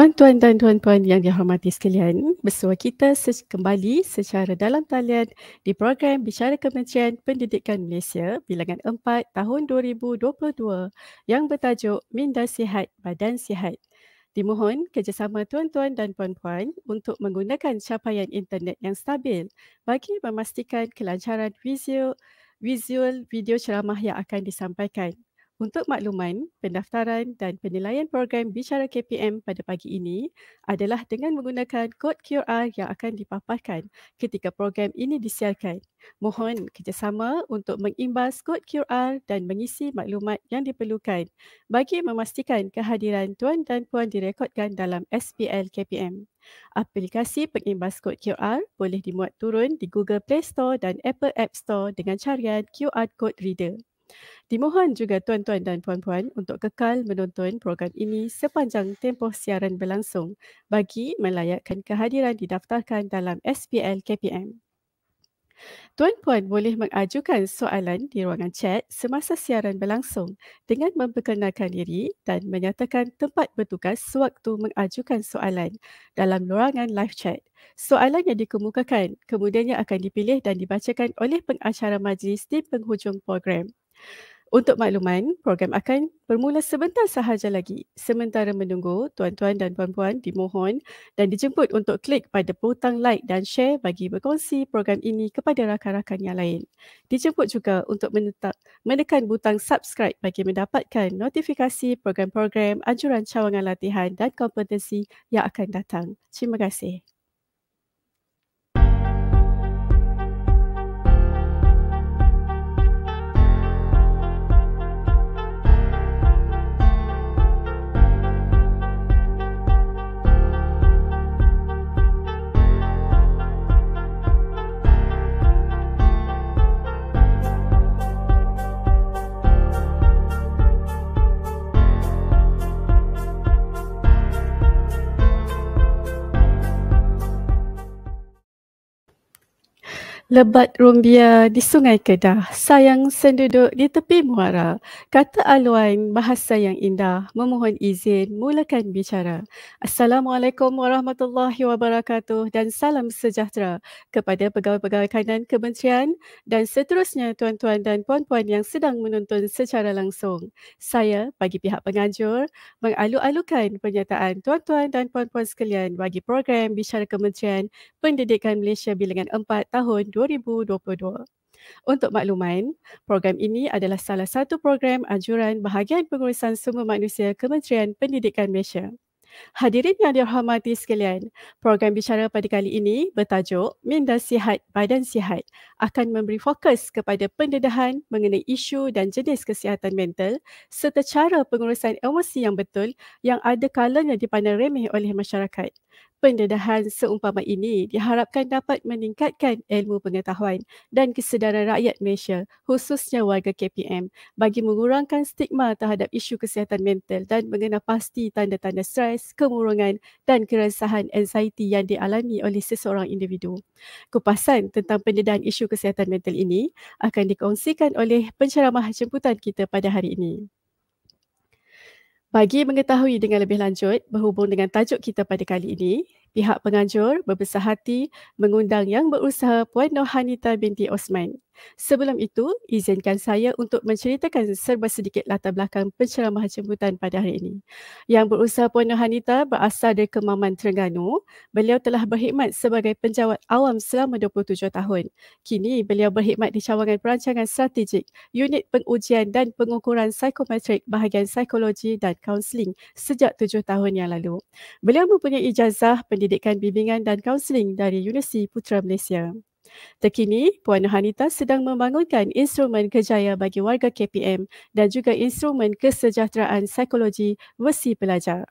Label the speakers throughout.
Speaker 1: Tuan-tuan dan tuan-puan yang dihormati sekalian, bersua kita se- kembali secara dalam talian di program Bicara Kementerian Pendidikan Malaysia bilangan 4 tahun 2022 yang bertajuk Minda Sihat Badan Sihat. Dimohon kerjasama tuan-tuan dan puan-puan untuk menggunakan capaian internet yang stabil bagi memastikan kelancaran visual, visual video ceramah yang akan disampaikan. Untuk makluman, pendaftaran dan penilaian program Bicara KPM pada pagi ini adalah dengan menggunakan kod QR yang akan dipaparkan ketika program ini disiarkan. Mohon kerjasama untuk mengimbas kod QR dan mengisi maklumat yang diperlukan bagi memastikan kehadiran tuan dan puan direkodkan dalam SPL KPM. Aplikasi pengimbas kod QR boleh dimuat turun di Google Play Store dan Apple App Store dengan carian QR Code Reader. Dimohon juga tuan-tuan dan puan-puan untuk kekal menonton program ini sepanjang tempoh siaran berlangsung bagi melayakkan kehadiran didaftarkan dalam SPL KPM. Tuan-puan boleh mengajukan soalan di ruangan chat semasa siaran berlangsung dengan memperkenalkan diri dan menyatakan tempat bertugas sewaktu mengajukan soalan dalam ruangan live chat. Soalan yang dikemukakan kemudiannya akan dipilih dan dibacakan oleh pengacara majlis di penghujung program. Untuk makluman, program akan bermula sebentar sahaja lagi. Sementara menunggu, tuan-tuan dan puan-puan dimohon dan dijemput untuk klik pada butang like dan share bagi berkongsi program ini kepada rakan-rakan yang lain. Dijemput juga untuk menekan butang subscribe bagi mendapatkan notifikasi program-program anjuran cawangan latihan dan kompetensi yang akan datang. Terima kasih. Lebat rumbia di sungai Kedah, sayang senduduk di tepi muara. Kata Alwan, bahasa yang indah, memohon izin mulakan bicara. Assalamualaikum warahmatullahi wabarakatuh dan salam sejahtera kepada pegawai-pegawai kanan kementerian dan seterusnya tuan-tuan dan puan-puan yang sedang menonton secara langsung. Saya, bagi pihak penganjur, mengalu-alukan pernyataan tuan-tuan dan puan-puan sekalian bagi program Bicara Kementerian Pendidikan Malaysia Bilangan 4 tahun 2020. 2022. Untuk makluman, program ini adalah salah satu program anjuran bahagian pengurusan sumber manusia Kementerian Pendidikan Malaysia. Hadirin yang dihormati sekalian, program bicara pada kali ini bertajuk Minda Sihat, Badan Sihat akan memberi fokus kepada pendedahan mengenai isu dan jenis kesihatan mental serta cara pengurusan emosi yang betul yang ada kalanya dipandang remeh oleh masyarakat pendedahan seumpama ini diharapkan dapat meningkatkan ilmu pengetahuan dan kesedaran rakyat Malaysia khususnya warga KPM bagi mengurangkan stigma terhadap isu kesihatan mental dan mengenal pasti tanda-tanda stres, kemurungan dan keresahan anxiety yang dialami oleh seseorang individu. Kupasan tentang pendedahan isu kesihatan mental ini akan dikongsikan oleh penceramah jemputan kita pada hari ini. Bagi mengetahui dengan lebih lanjut berhubung dengan tajuk kita pada kali ini, pihak penganjur berbesar hati mengundang yang berusaha Puan Nohanita binti Osman. Sebelum itu, izinkan saya untuk menceritakan serba sedikit latar belakang penceramah jemputan pada hari ini. Yang berusaha Puan Nohanita berasal dari Kemaman Terengganu, beliau telah berkhidmat sebagai penjawat awam selama 27 tahun. Kini, beliau berkhidmat di cawangan perancangan strategik, unit pengujian dan pengukuran psikometrik bahagian psikologi dan kaunseling sejak 7 tahun yang lalu. Beliau mempunyai ijazah pendidikan bimbingan dan kaunseling dari Universiti Putra Malaysia. Terkini, Puan Hanita sedang membangunkan instrumen kejayaan bagi warga KPM dan juga instrumen kesejahteraan psikologi versi pelajar.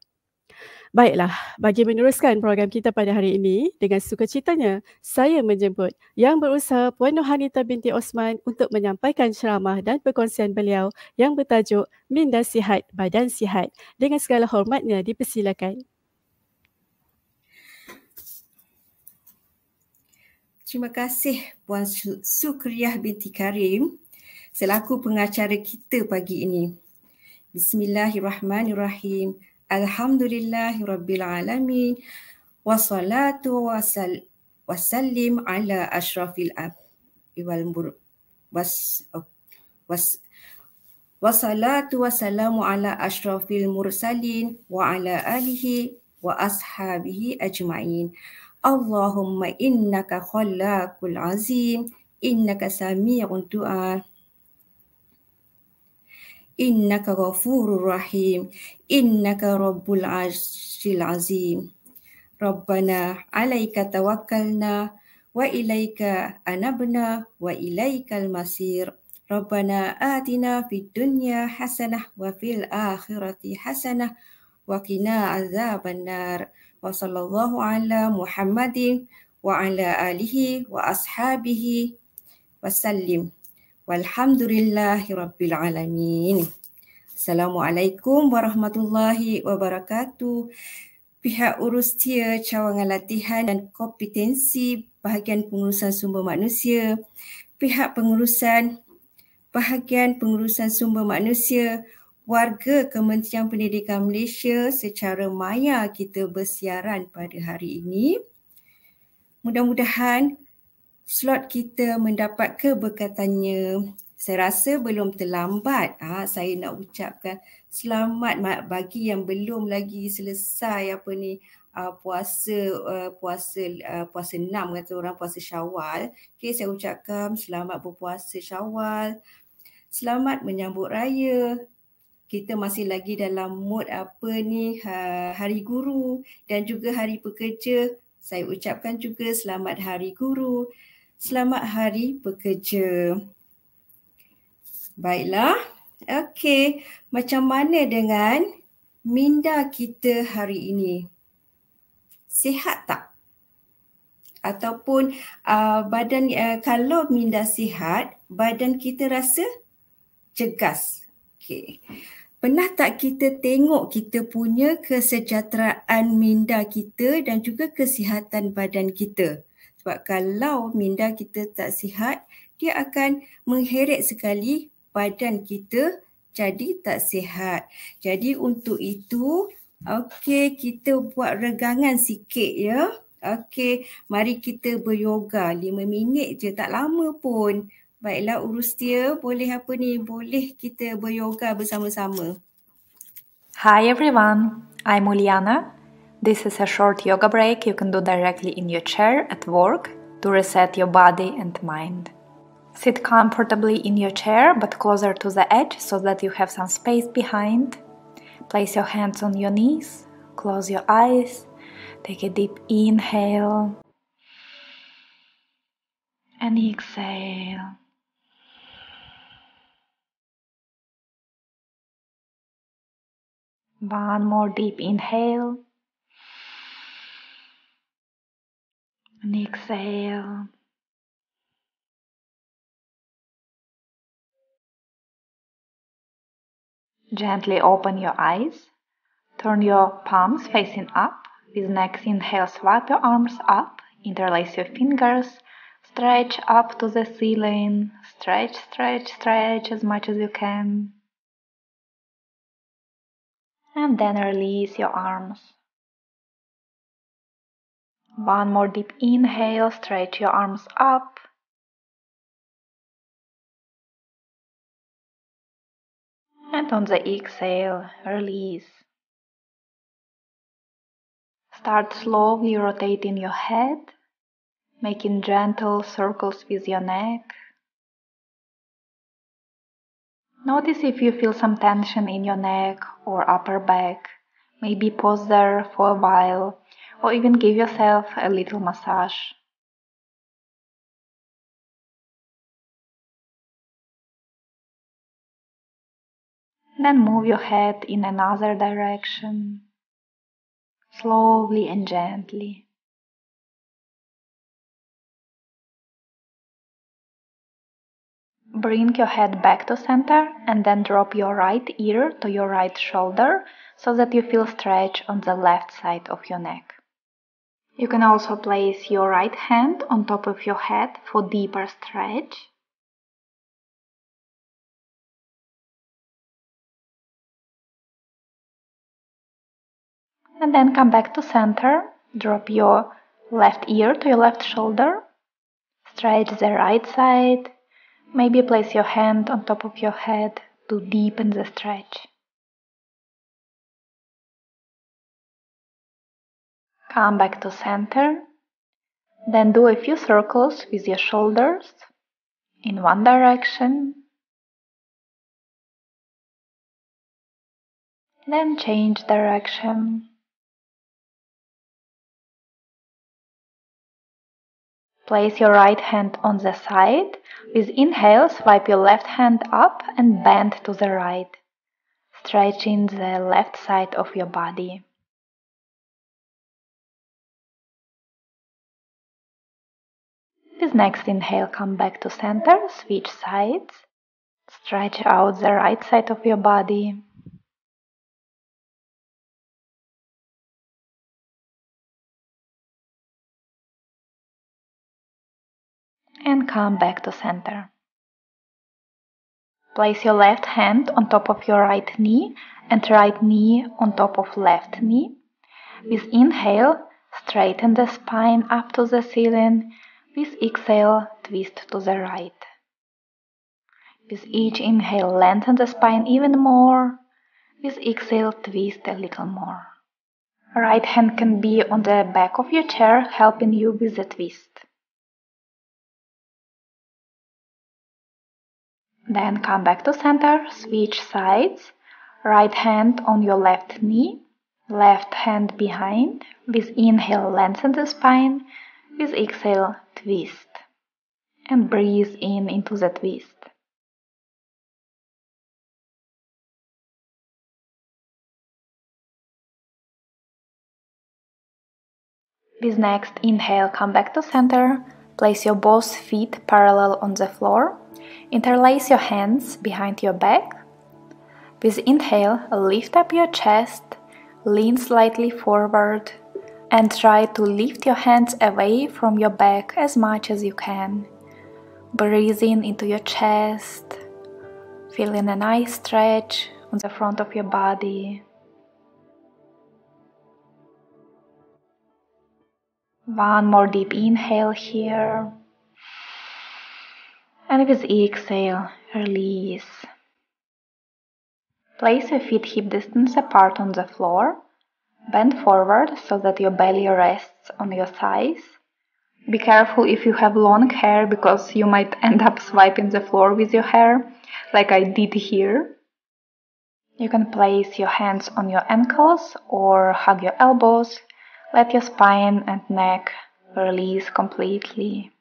Speaker 1: Baiklah, bagi meneruskan program kita pada hari ini, dengan sukacitanya, saya menjemput yang berusaha Puan Nohanita binti Osman untuk menyampaikan ceramah dan perkongsian beliau yang bertajuk Minda Sihat, Badan Sihat. Dengan segala hormatnya, dipersilakan. Terima kasih Puan Sukriyah
Speaker 2: binti Karim selaku pengacara kita pagi ini. Bismillahirrahmanirrahim. Alhamdulillahirrabbilalamin. Wassalatu wassal, wassalim ala ashrafil ab. Iwal mur. Was, oh, was, wassalatu wassalamu ala ashrafil mursalin wa ala alihi wa ashabihi ajma'in. اللهم إنك خلاق العظيم إنك سميع الدعاء إنك غفور رحيم إنك رب العرش العظيم ربنا عليك توكلنا وإليك أنبنا وإليك المصير ربنا آتنا في الدنيا حسنة وفي الآخرة حسنة وقنا عذاب النار wa sallallahu ala Muhammadin wa ala alihi wa ashabihi wa sallim. Walhamdulillahi rabbil alamin. Assalamualaikum warahmatullahi wabarakatuh. Pihak urus tia cawangan latihan dan kompetensi bahagian pengurusan sumber manusia. Pihak pengurusan bahagian pengurusan sumber manusia warga Kementerian Pendidikan Malaysia secara maya kita bersiaran pada hari ini. Mudah-mudahan slot kita mendapat keberkatannya. Saya rasa belum terlambat. Ah, ha, saya nak ucapkan selamat bagi yang belum lagi selesai apa ni uh, puasa uh, puasa uh, puasa enam kata orang puasa Syawal. Okay, saya ucapkan selamat berpuasa Syawal. Selamat menyambut raya kita masih lagi dalam mood apa ni ha, hari guru dan juga hari pekerja saya ucapkan juga selamat hari guru selamat hari pekerja baiklah okey macam mana dengan minda kita hari ini sihat tak ataupun uh, badan uh, kalau minda sihat badan kita rasa cegas okey Pernah tak kita tengok kita punya kesejahteraan minda kita dan juga kesihatan badan kita? Sebab kalau minda kita tak sihat, dia akan mengheret sekali badan kita jadi tak sihat. Jadi untuk itu, okey kita buat regangan sikit ya. Okey, mari kita beryoga 5 minit je tak lama pun. Baiklah urus dia boleh apa ni? Boleh kita beryoga bersama-sama.
Speaker 3: Hi everyone, I'm Uliana. This is a short yoga break you can do directly in your chair at work to reset your body and mind. Sit comfortably in your chair but closer to the edge so that you have some space behind. Place your hands on your knees, close your eyes, take a deep
Speaker 4: inhale and exhale. One more deep inhale. And exhale. Gently open your eyes. Turn your palms facing up. With next inhale, swipe
Speaker 3: your arms up. Interlace your fingers. Stretch up to the ceiling.
Speaker 4: Stretch, stretch, stretch as much as you can and then release your arms. One more deep inhale, stretch your arms up. And on the exhale, release. Start slowly
Speaker 3: rotating your head, making gentle circles with your neck Notice if you feel some tension in your neck or upper back. Maybe pause there for a while or even give yourself
Speaker 4: a little massage. Then move your head in another direction, slowly and gently. Bring your head back to center and then drop your right ear to your right
Speaker 3: shoulder so that you feel stretch on the left side of your neck.
Speaker 4: You can also place your right hand on top of your head for deeper stretch. And then come back to center, drop your
Speaker 3: left ear to your left shoulder, stretch the right side,
Speaker 4: Maybe place your hand on top of your head to deepen the stretch. Come back to center. Then do a few circles with your shoulders in one direction. Then change direction. Place your right hand on the side. With
Speaker 3: inhale, swipe your left hand up and bend to the right, stretching
Speaker 4: the left side of your body. With next inhale, come back to center, switch sides, stretch out the right side of your body. and come back to center. Place your left hand on top of your right knee
Speaker 3: and right knee on top of left knee. With inhale, straighten the spine up to the ceiling. With exhale, twist to the right. With each inhale, lengthen the spine even more. With exhale, twist a little more. Right hand can be on the back of your
Speaker 4: chair, helping you with the twist. Then come back to center, switch sides, right
Speaker 3: hand on your left knee, left hand behind. With inhale, lengthen the
Speaker 4: spine. With exhale, twist. And breathe in into the twist. With next inhale, come back to center. Place your both feet parallel on the floor
Speaker 3: Interlace your hands behind your back. With inhale, lift up your chest, lean slightly forward, and try to lift your hands away from your back as much as you can. Breathing into your chest, feeling a nice stretch on the front of your body. One more deep inhale here and with exhale, release. Place your feet hip distance apart on the floor. Bend forward so that your belly rests on your thighs. Be careful if you have long hair because you might end up swiping the floor with your hair, like I did here. You can place your hands on your ankles or hug your elbows. Let your spine and
Speaker 4: neck release completely.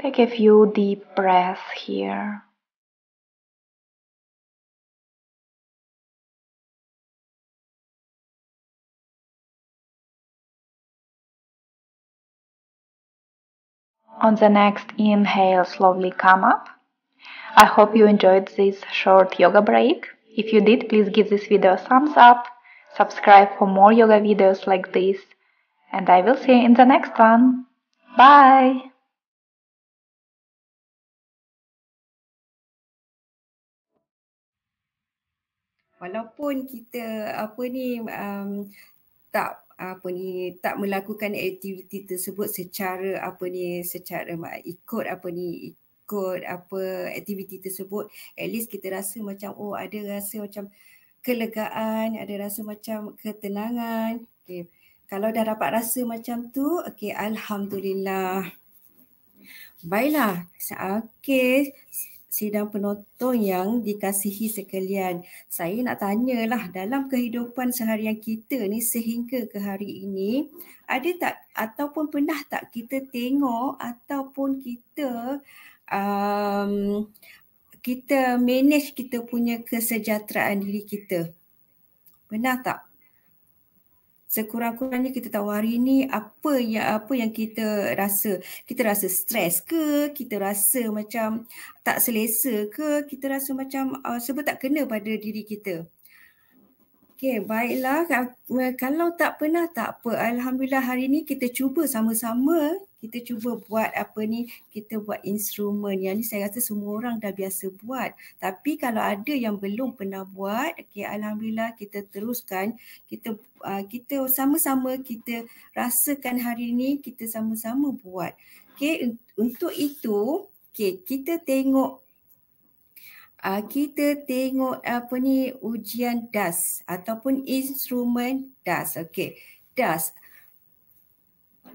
Speaker 4: Take a few deep breaths here. On the next inhale, slowly come up.
Speaker 3: I hope you enjoyed this short yoga break. If you did, please give this video a thumbs up, subscribe for more yoga videos like this, and I will see you in the
Speaker 4: next one. Bye!
Speaker 2: walaupun kita apa ni um, tak apa ni tak melakukan aktiviti tersebut secara apa ni secara ikut apa ni ikut apa aktiviti tersebut at least kita rasa macam oh ada rasa macam kelegaan ada rasa macam ketenangan okay. kalau dah dapat rasa macam tu okey alhamdulillah baiklah okey sidang penonton yang dikasihi sekalian. Saya nak tanyalah dalam kehidupan seharian kita ni sehingga ke hari ini ada tak ataupun pernah tak kita tengok ataupun kita um, kita manage kita punya kesejahteraan diri kita? Pernah tak? sekurang-kurangnya kita tahu hari ni apa yang apa yang kita rasa kita rasa stres ke kita rasa macam tak selesa ke kita rasa macam uh, sebab tak kena pada diri kita Okey, baiklah. Kalau tak pernah tak apa. Alhamdulillah hari ni kita cuba sama-sama. Kita cuba buat apa ni, kita buat instrumen. Yang ni saya rasa semua orang dah biasa buat. Tapi kalau ada yang belum pernah buat, okey alhamdulillah kita teruskan. Kita ah, kita sama-sama kita rasakan hari ni kita sama-sama buat. Okey, untuk itu, okey kita tengok uh, kita tengok apa ni ujian DAS ataupun instrumen DAS. Okey. DAS.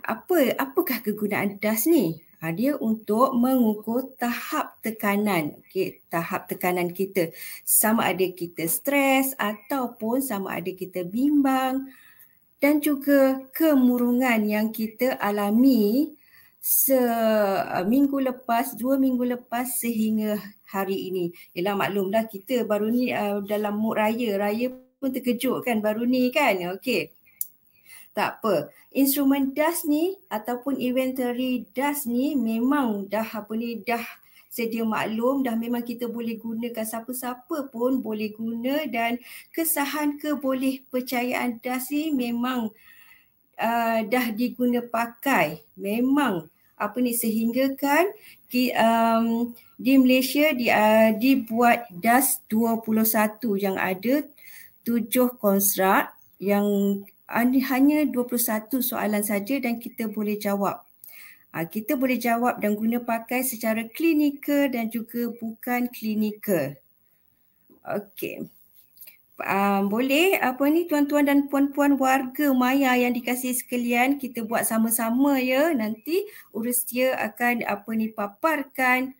Speaker 2: Apa apakah kegunaan DAS ni? Uh, dia untuk mengukur tahap tekanan. Okey, tahap tekanan kita sama ada kita stres ataupun sama ada kita bimbang dan juga kemurungan yang kita alami seminggu uh, lepas, dua minggu lepas sehingga hari ini. Yelah maklumlah kita baru ni uh, dalam mood raya. Raya pun terkejut kan baru ni kan. Okey. Tak apa. Instrumen DAS ni ataupun inventory DAS ni memang dah apa ni dah sedia maklum dah memang kita boleh gunakan siapa-siapa pun boleh guna dan kesahan keboleh percayaan DAS ni memang uh, dah diguna pakai memang apa ni sehingga kan di, um, di Malaysia di, uh, dibuat DAS 21 yang ada tujuh konstrak yang hanya 21 soalan saja dan kita boleh jawab. Uh, kita boleh jawab dan guna pakai secara klinikal dan juga bukan klinikal. Okay um, boleh apa ni tuan-tuan dan puan-puan warga maya yang dikasih sekalian kita buat sama-sama ya nanti urus dia akan apa ni paparkan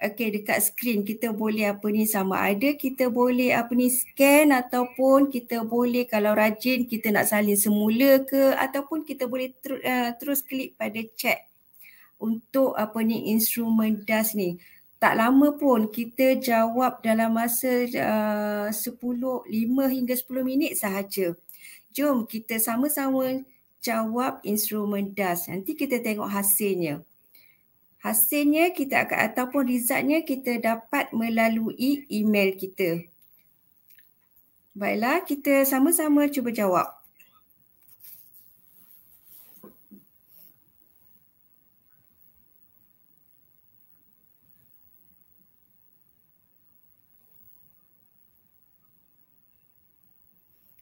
Speaker 2: Okey dekat skrin kita boleh apa ni sama ada kita boleh apa ni scan ataupun kita boleh kalau rajin kita nak salin semula ke ataupun kita boleh ter- uh, ah, terus klik pada chat untuk apa ni instrumen das ni tak lama pun kita jawab dalam masa uh, 10 5 hingga 10 minit sahaja. Jom kita sama-sama jawab instrumen DAS. Nanti kita tengok hasilnya. Hasilnya kita akan ataupun resultnya kita dapat melalui email kita. Baiklah, kita sama-sama cuba jawab.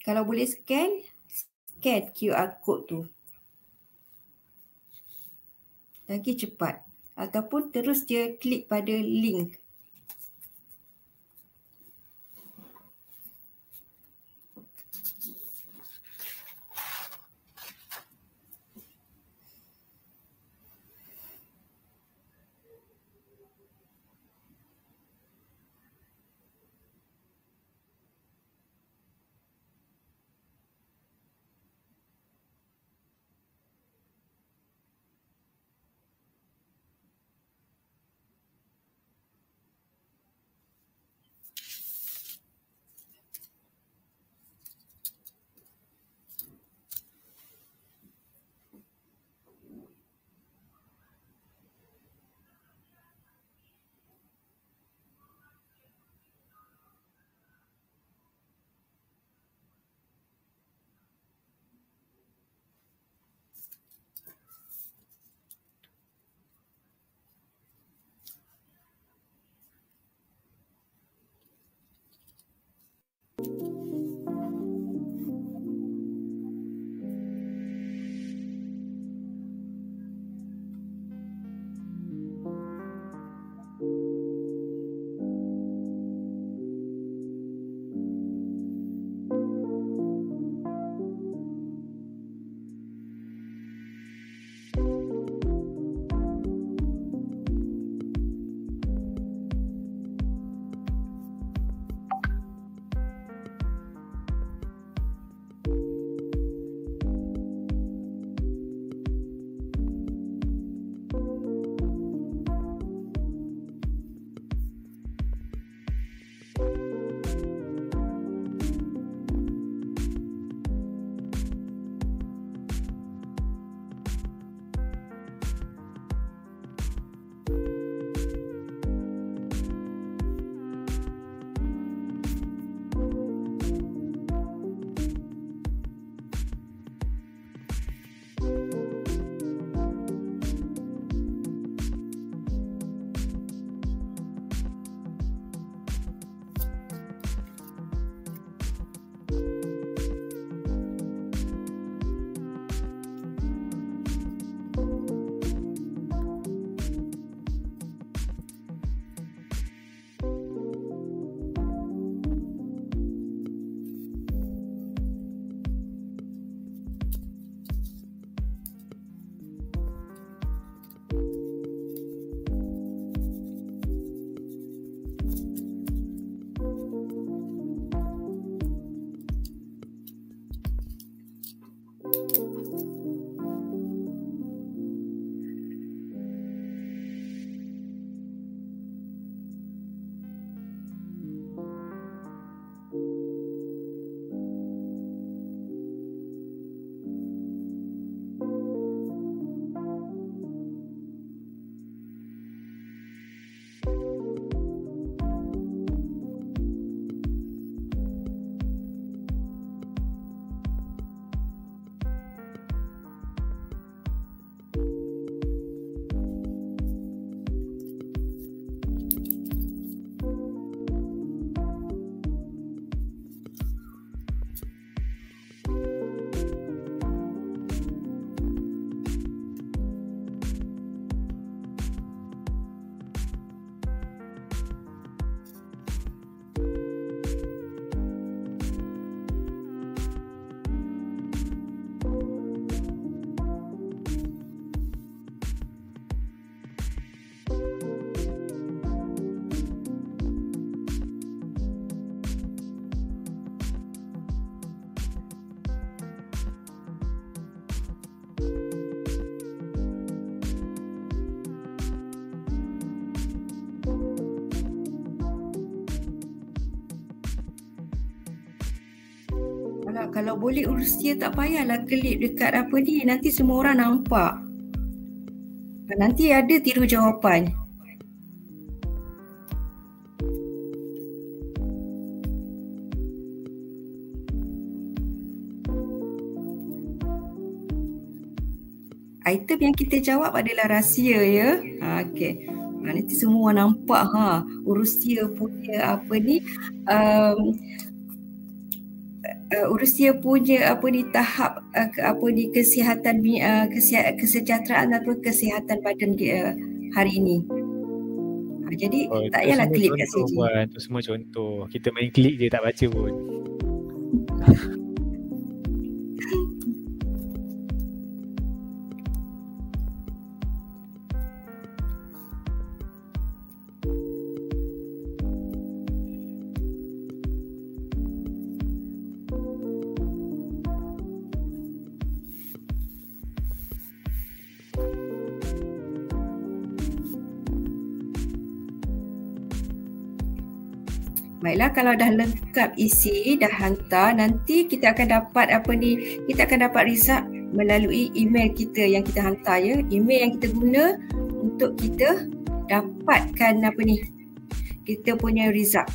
Speaker 2: Kalau boleh scan, scan QR code tu. Lagi cepat. Ataupun terus dia klik pada link. Thank you cakap kalau boleh urus dia tak payahlah kelip dekat apa ni nanti semua orang nampak nanti ada tiru jawapan item yang kita jawab adalah rahsia ya. Ha, okay. Ha, nanti semua nampak ha urus dia punya apa ni. Um, uh, eh, Rusia punya apa ni tahap uh, ke, apa ni kesihatan uh, eh, kesihat, kesejahteraan atau kesihatan badan uh, hari ini. Uh, jadi oh, tak payahlah klik kat sini.
Speaker 3: Itu semua contoh. Kita main klik je tak baca pun.
Speaker 2: lah kalau dah lengkap isi dah hantar nanti kita akan dapat apa ni kita akan dapat result melalui email kita yang kita hantar ya email yang kita guna untuk kita dapatkan apa ni kita punya result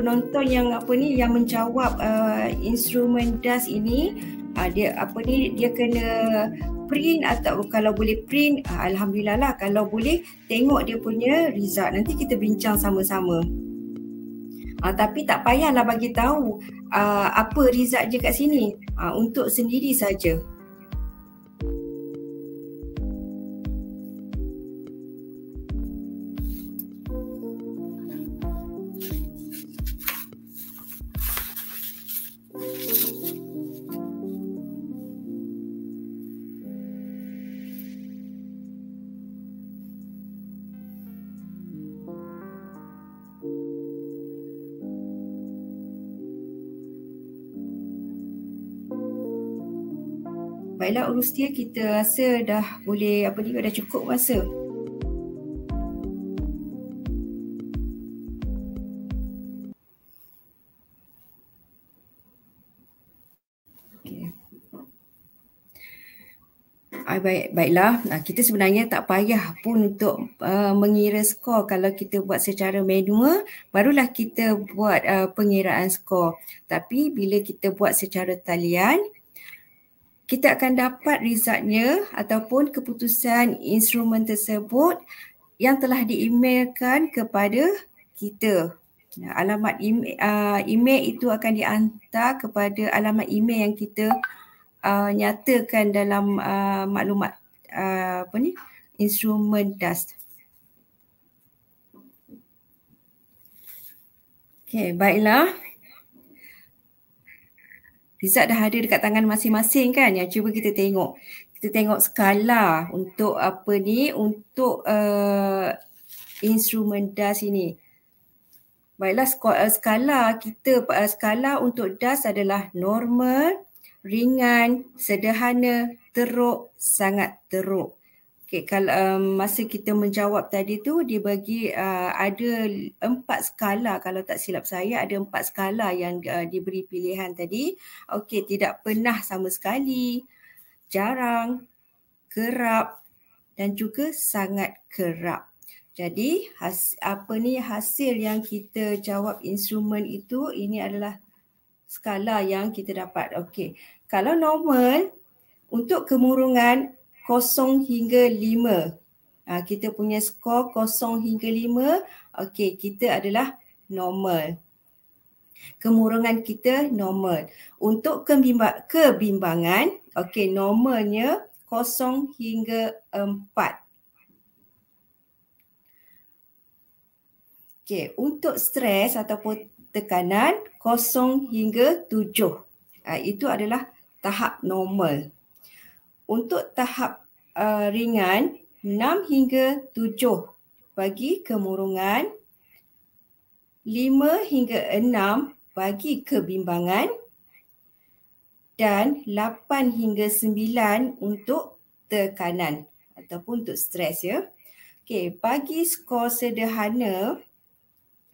Speaker 2: penonton yang apa ni yang menjawab uh, instrumen das ini uh, dia apa ni dia kena print atau kalau boleh print uh, alhamdulillah lah kalau boleh tengok dia punya result nanti kita bincang sama-sama uh, tapi tak payahlah bagi tahu uh, apa result je kat sini uh, untuk sendiri saja ialah urus dia kita rasa dah boleh apa ni dah cukup masa. Ah, baik baiklah ah, kita sebenarnya tak payah pun untuk uh, mengira skor kalau kita buat secara manual barulah kita buat uh, pengiraan skor tapi bila kita buat secara talian kita akan dapat resultnya ataupun keputusan instrumen tersebut yang telah di-emailkan kepada kita. Alamat email, ah, email itu akan diantar kepada alamat email yang kita ah, nyatakan dalam ah, maklumat apa ni? instrumen DAST. Okay, baiklah result dah ada dekat tangan masing-masing kan yang cuba kita tengok kita tengok skala untuk apa ni untuk uh, eh, instrumen DAS ini baiklah eh, skala kita eh, skala untuk DAS adalah normal ringan sederhana teruk sangat teruk Okay, kalau um, masa kita menjawab tadi tu dia bagi uh, ada empat skala kalau tak silap saya ada empat skala yang uh, diberi pilihan tadi. Okay, tidak pernah sama sekali, jarang, kerap dan juga sangat kerap. Jadi has, apa ni hasil yang kita jawab instrumen itu ini adalah skala yang kita dapat. Okay, Kalau normal untuk kemurungan kosong hingga lima. Ha, kita punya skor kosong hingga lima, okey kita adalah normal. Kemurungan kita normal. Untuk kebimba- kebimbangan, okey normalnya kosong hingga empat. Okey, untuk stres ataupun tekanan kosong hingga tujuh. Ha, itu adalah tahap normal. Untuk tahap uh, ringan 6 hingga 7 bagi kemurungan 5 hingga 6 bagi kebimbangan dan 8 hingga 9 untuk tekanan ataupun untuk stres ya. Okey, bagi skor sederhana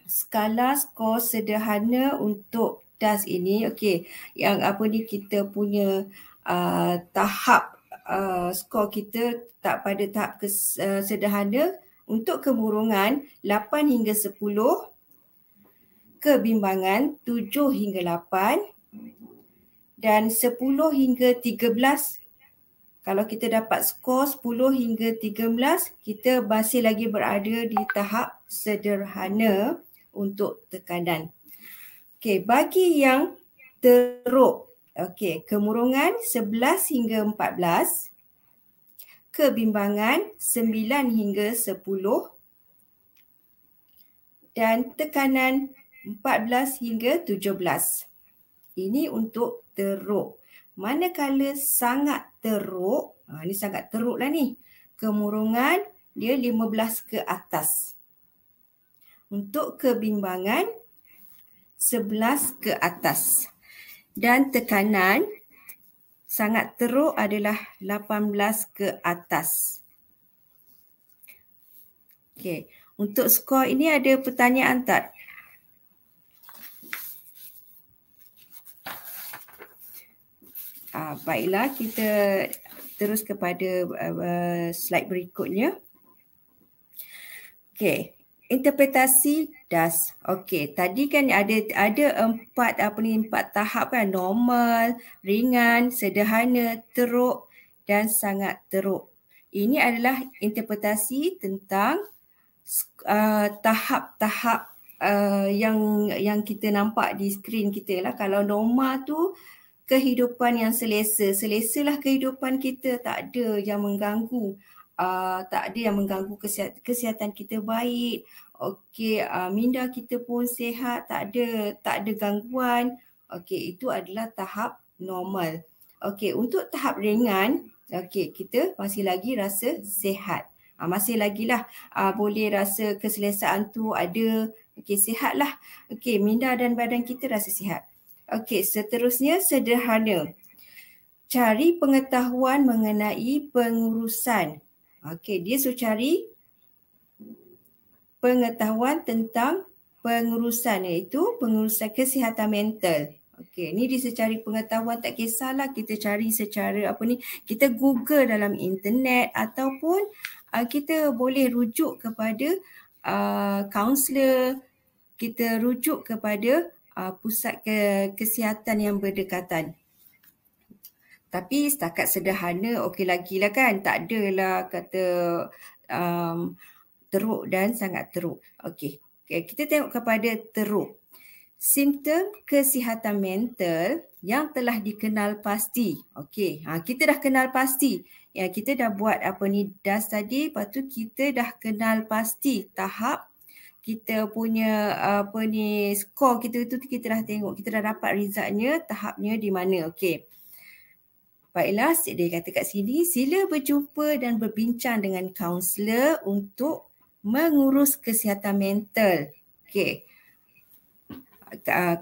Speaker 2: skala skor sederhana untuk das ini okey yang apa ni kita punya uh, tahap uh, skor kita tak pada tahap uh, sederhana untuk kemurungan 8 hingga 10 kebimbangan 7 hingga 8 dan 10 hingga 13 kalau kita dapat skor 10 hingga 13 kita masih lagi berada di tahap sederhana untuk tekanan. Okey, bagi yang teruk Okey, kemurungan 11 hingga 14. Kebimbangan 9 hingga 10. Dan tekanan 14 hingga 17. Ini untuk teruk. Manakala sangat teruk, ha, ini sangat teruk lah ni. Kemurungan dia 15 ke atas. Untuk kebimbangan, 11 ke atas dan tekanan sangat teruk adalah 18 ke atas. Okey, untuk skor ini ada pertanyaan tak? Ah, baiklah, kita terus kepada uh, uh slide berikutnya. Okey interpretasi das. Okey, tadi kan ada ada empat apa ni empat tahap kan normal, ringan, sederhana, teruk dan sangat teruk. Ini adalah interpretasi tentang uh, tahap-tahap uh, yang yang kita nampak di skrin kita lah. Kalau normal tu kehidupan yang selesa. Selesalah kehidupan kita tak ada yang mengganggu uh, tak ada yang mengganggu kesihat, kesihatan kita baik. Okey, uh, minda kita pun sihat, tak ada tak ada gangguan. Okey, itu adalah tahap normal. Okey, untuk tahap ringan, okey, kita masih lagi rasa sihat. Uh, masih lagi lah uh, boleh rasa keselesaan tu ada. Okey, sihat lah. Okey, minda dan badan kita rasa sihat. Okey, seterusnya sederhana. Cari pengetahuan mengenai pengurusan Okey, dia suruh cari pengetahuan tentang pengurusan iaitu pengurusan kesihatan mental. Okey, ni dia cari pengetahuan tak kisahlah kita cari secara apa ni, kita Google dalam internet ataupun uh, kita boleh rujuk kepada a uh, kaunselor, kita rujuk kepada uh, pusat ke- kesihatan yang berdekatan tapi setakat sederhana okey lagi lah kan tak adalah kata um, teruk dan sangat teruk okey okay, kita tengok kepada teruk simptom kesihatan mental yang telah dikenal pasti okey ha, kita dah kenal pasti ya kita dah buat apa ni dust tadi lepas tu kita dah kenal pasti tahap kita punya apa ni skor kita tu kita dah tengok kita dah dapat resultnya tahapnya di mana okey Baiklah, Sik Day kata kat sini, sila berjumpa dan berbincang dengan kaunselor untuk mengurus kesihatan mental. Okey.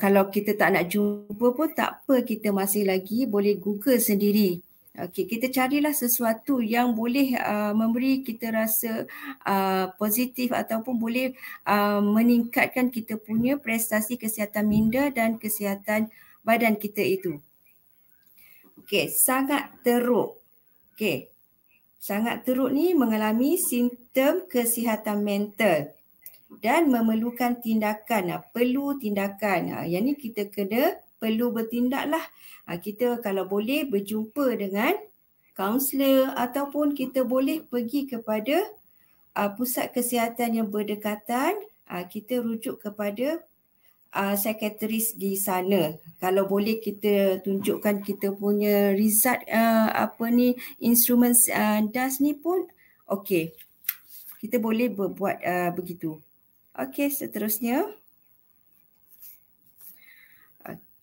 Speaker 2: kalau kita tak nak jumpa pun tak apa, kita masih lagi boleh Google sendiri. Okay, kita carilah sesuatu yang boleh uh, memberi kita rasa uh, positif ataupun boleh uh, meningkatkan kita punya prestasi kesihatan minda dan kesihatan badan kita itu. Okey, sangat teruk. Okey. Sangat teruk ni mengalami simptom kesihatan mental dan memerlukan tindakan, ha, perlu tindakan. Ha, yang ni kita kena perlu bertindak lah. Ha, kita kalau boleh berjumpa dengan kaunselor ataupun kita boleh pergi kepada pusat kesihatan yang berdekatan. Kita rujuk kepada uh, sekretaris di sana kalau boleh kita tunjukkan kita punya result uh, apa ni instrumen uh, das ni pun okey kita boleh berbuat uh, begitu okey seterusnya so,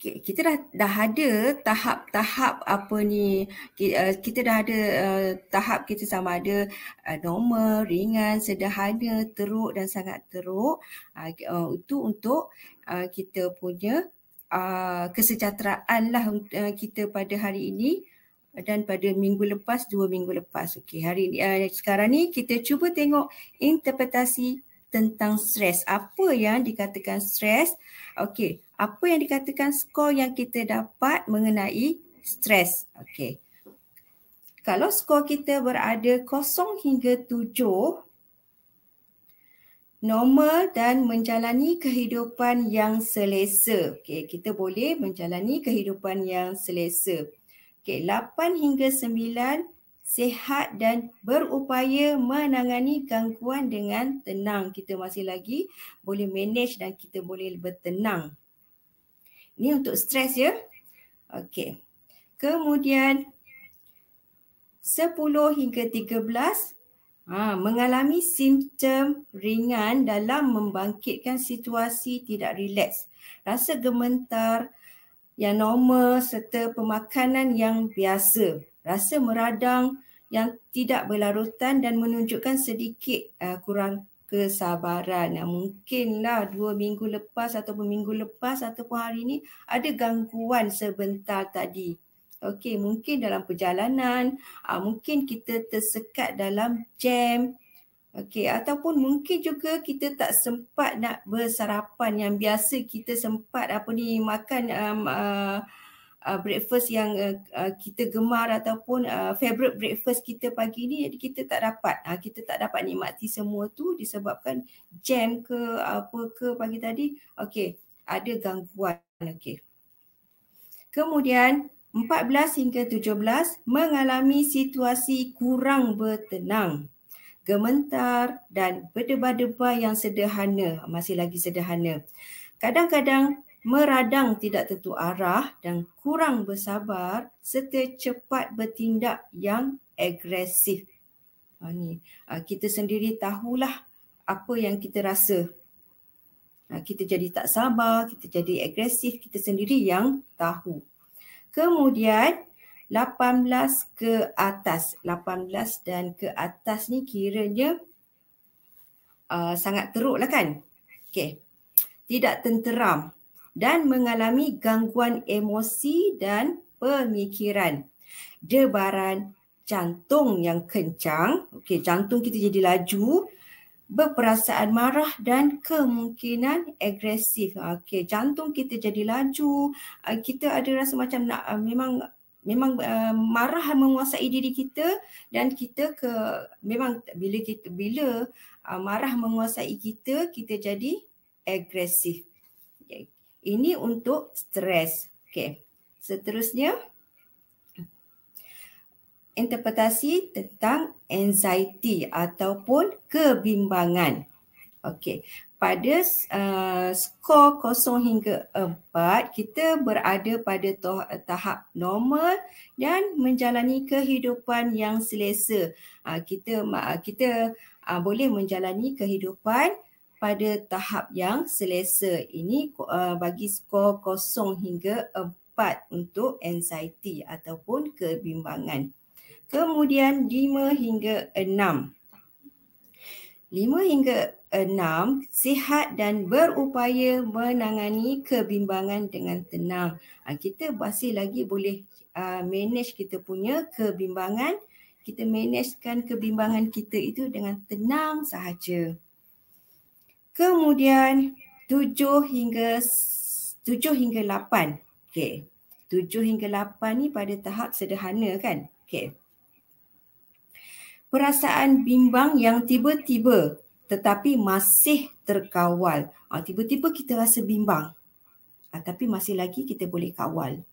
Speaker 2: kita dah dah ada tahap-tahap apa ni eh, kita dah ada eh, tahap kita sama ada eh, normal, ringan, sederhana, teruk dan sangat teruk ah, itu untuk kita punya ah, kesejahteraan lah kita pada hari ini dan pada minggu lepas dua minggu lepas okey hari ini sekarang ni kita cuba tengok interpretasi tentang stres apa yang dikatakan stres okey apa yang dikatakan skor yang kita dapat mengenai stres. Okey. Kalau skor kita berada kosong hingga tujuh normal dan menjalani kehidupan yang selesa. Okey, kita boleh menjalani kehidupan yang selesa. Okey, lapan hingga sembilan sehat dan berupaya menangani gangguan dengan tenang. Kita masih lagi boleh manage dan kita boleh bertenang. Ini untuk stres ya. Okey. Kemudian 10 hingga 13 ha, mengalami simptom ringan dalam membangkitkan situasi tidak relax. Rasa gemetar yang normal serta pemakanan yang biasa. Rasa meradang yang tidak berlarutan dan menunjukkan sedikit uh, kurang kesabaran. Nah Mungkinlah dua minggu lepas atau minggu lepas ataupun hari ini ada gangguan sebentar tadi. Okey, mungkin dalam perjalanan, ah, mungkin kita tersekat dalam jam. Okey, ataupun mungkin juga kita tak sempat nak bersarapan yang biasa kita sempat apa ni makan um, uh, uh, breakfast yang uh, uh, kita gemar ataupun uh, favorite breakfast kita pagi ni kita tak dapat uh, kita tak dapat nikmati semua tu disebabkan jam ke apa ke pagi tadi okey ada gangguan okey kemudian 14 hingga 17 mengalami situasi kurang bertenang gemetar dan berdebar-debar yang sederhana masih lagi sederhana kadang-kadang meradang tidak tentu arah dan kurang bersabar serta cepat bertindak yang agresif. Ha, ni. Ha, kita sendiri tahulah apa yang kita rasa. Ha, kita jadi tak sabar, kita jadi agresif, kita sendiri yang tahu. Kemudian 18 ke atas. 18 dan ke atas ni kiranya uh, sangat teruk lah kan. Okay. Tidak tenteram dan mengalami gangguan emosi dan pemikiran. Debaran jantung yang kencang, okey jantung kita jadi laju, berperasaan marah dan kemungkinan agresif. Ah, okey, jantung kita jadi laju, ah, kita ada rasa macam nak ah, memang memang uh, marah menguasai diri kita dan kita ke memang bila kita bila uh, marah menguasai kita kita jadi agresif ini untuk stres. Okey. Seterusnya interpretasi tentang anxiety ataupun kebimbangan. Okey. Pada uh, skor kosong hingga empat, kita berada pada tahap normal dan menjalani kehidupan yang selesa. Uh, kita uh, kita uh, boleh menjalani kehidupan pada tahap yang selesa. Ini eh, bagi skor kosong hingga empat untuk anxiety ataupun kebimbangan. Kemudian lima hingga enam. Lima hingga enam, sihat dan berupaya menangani kebimbangan dengan tenang. Ha, kita masih lagi boleh ha, manage kita punya kebimbangan. Kita managekan kebimbangan kita itu dengan tenang sahaja. Kemudian tujuh hingga tujuh hingga lapan. Okay. Tujuh hingga lapan ni pada tahap sederhana kan? Okay. Perasaan bimbang yang tiba-tiba tetapi masih terkawal. Ha, tiba-tiba kita rasa bimbang. Ha, tapi masih lagi kita boleh kawal.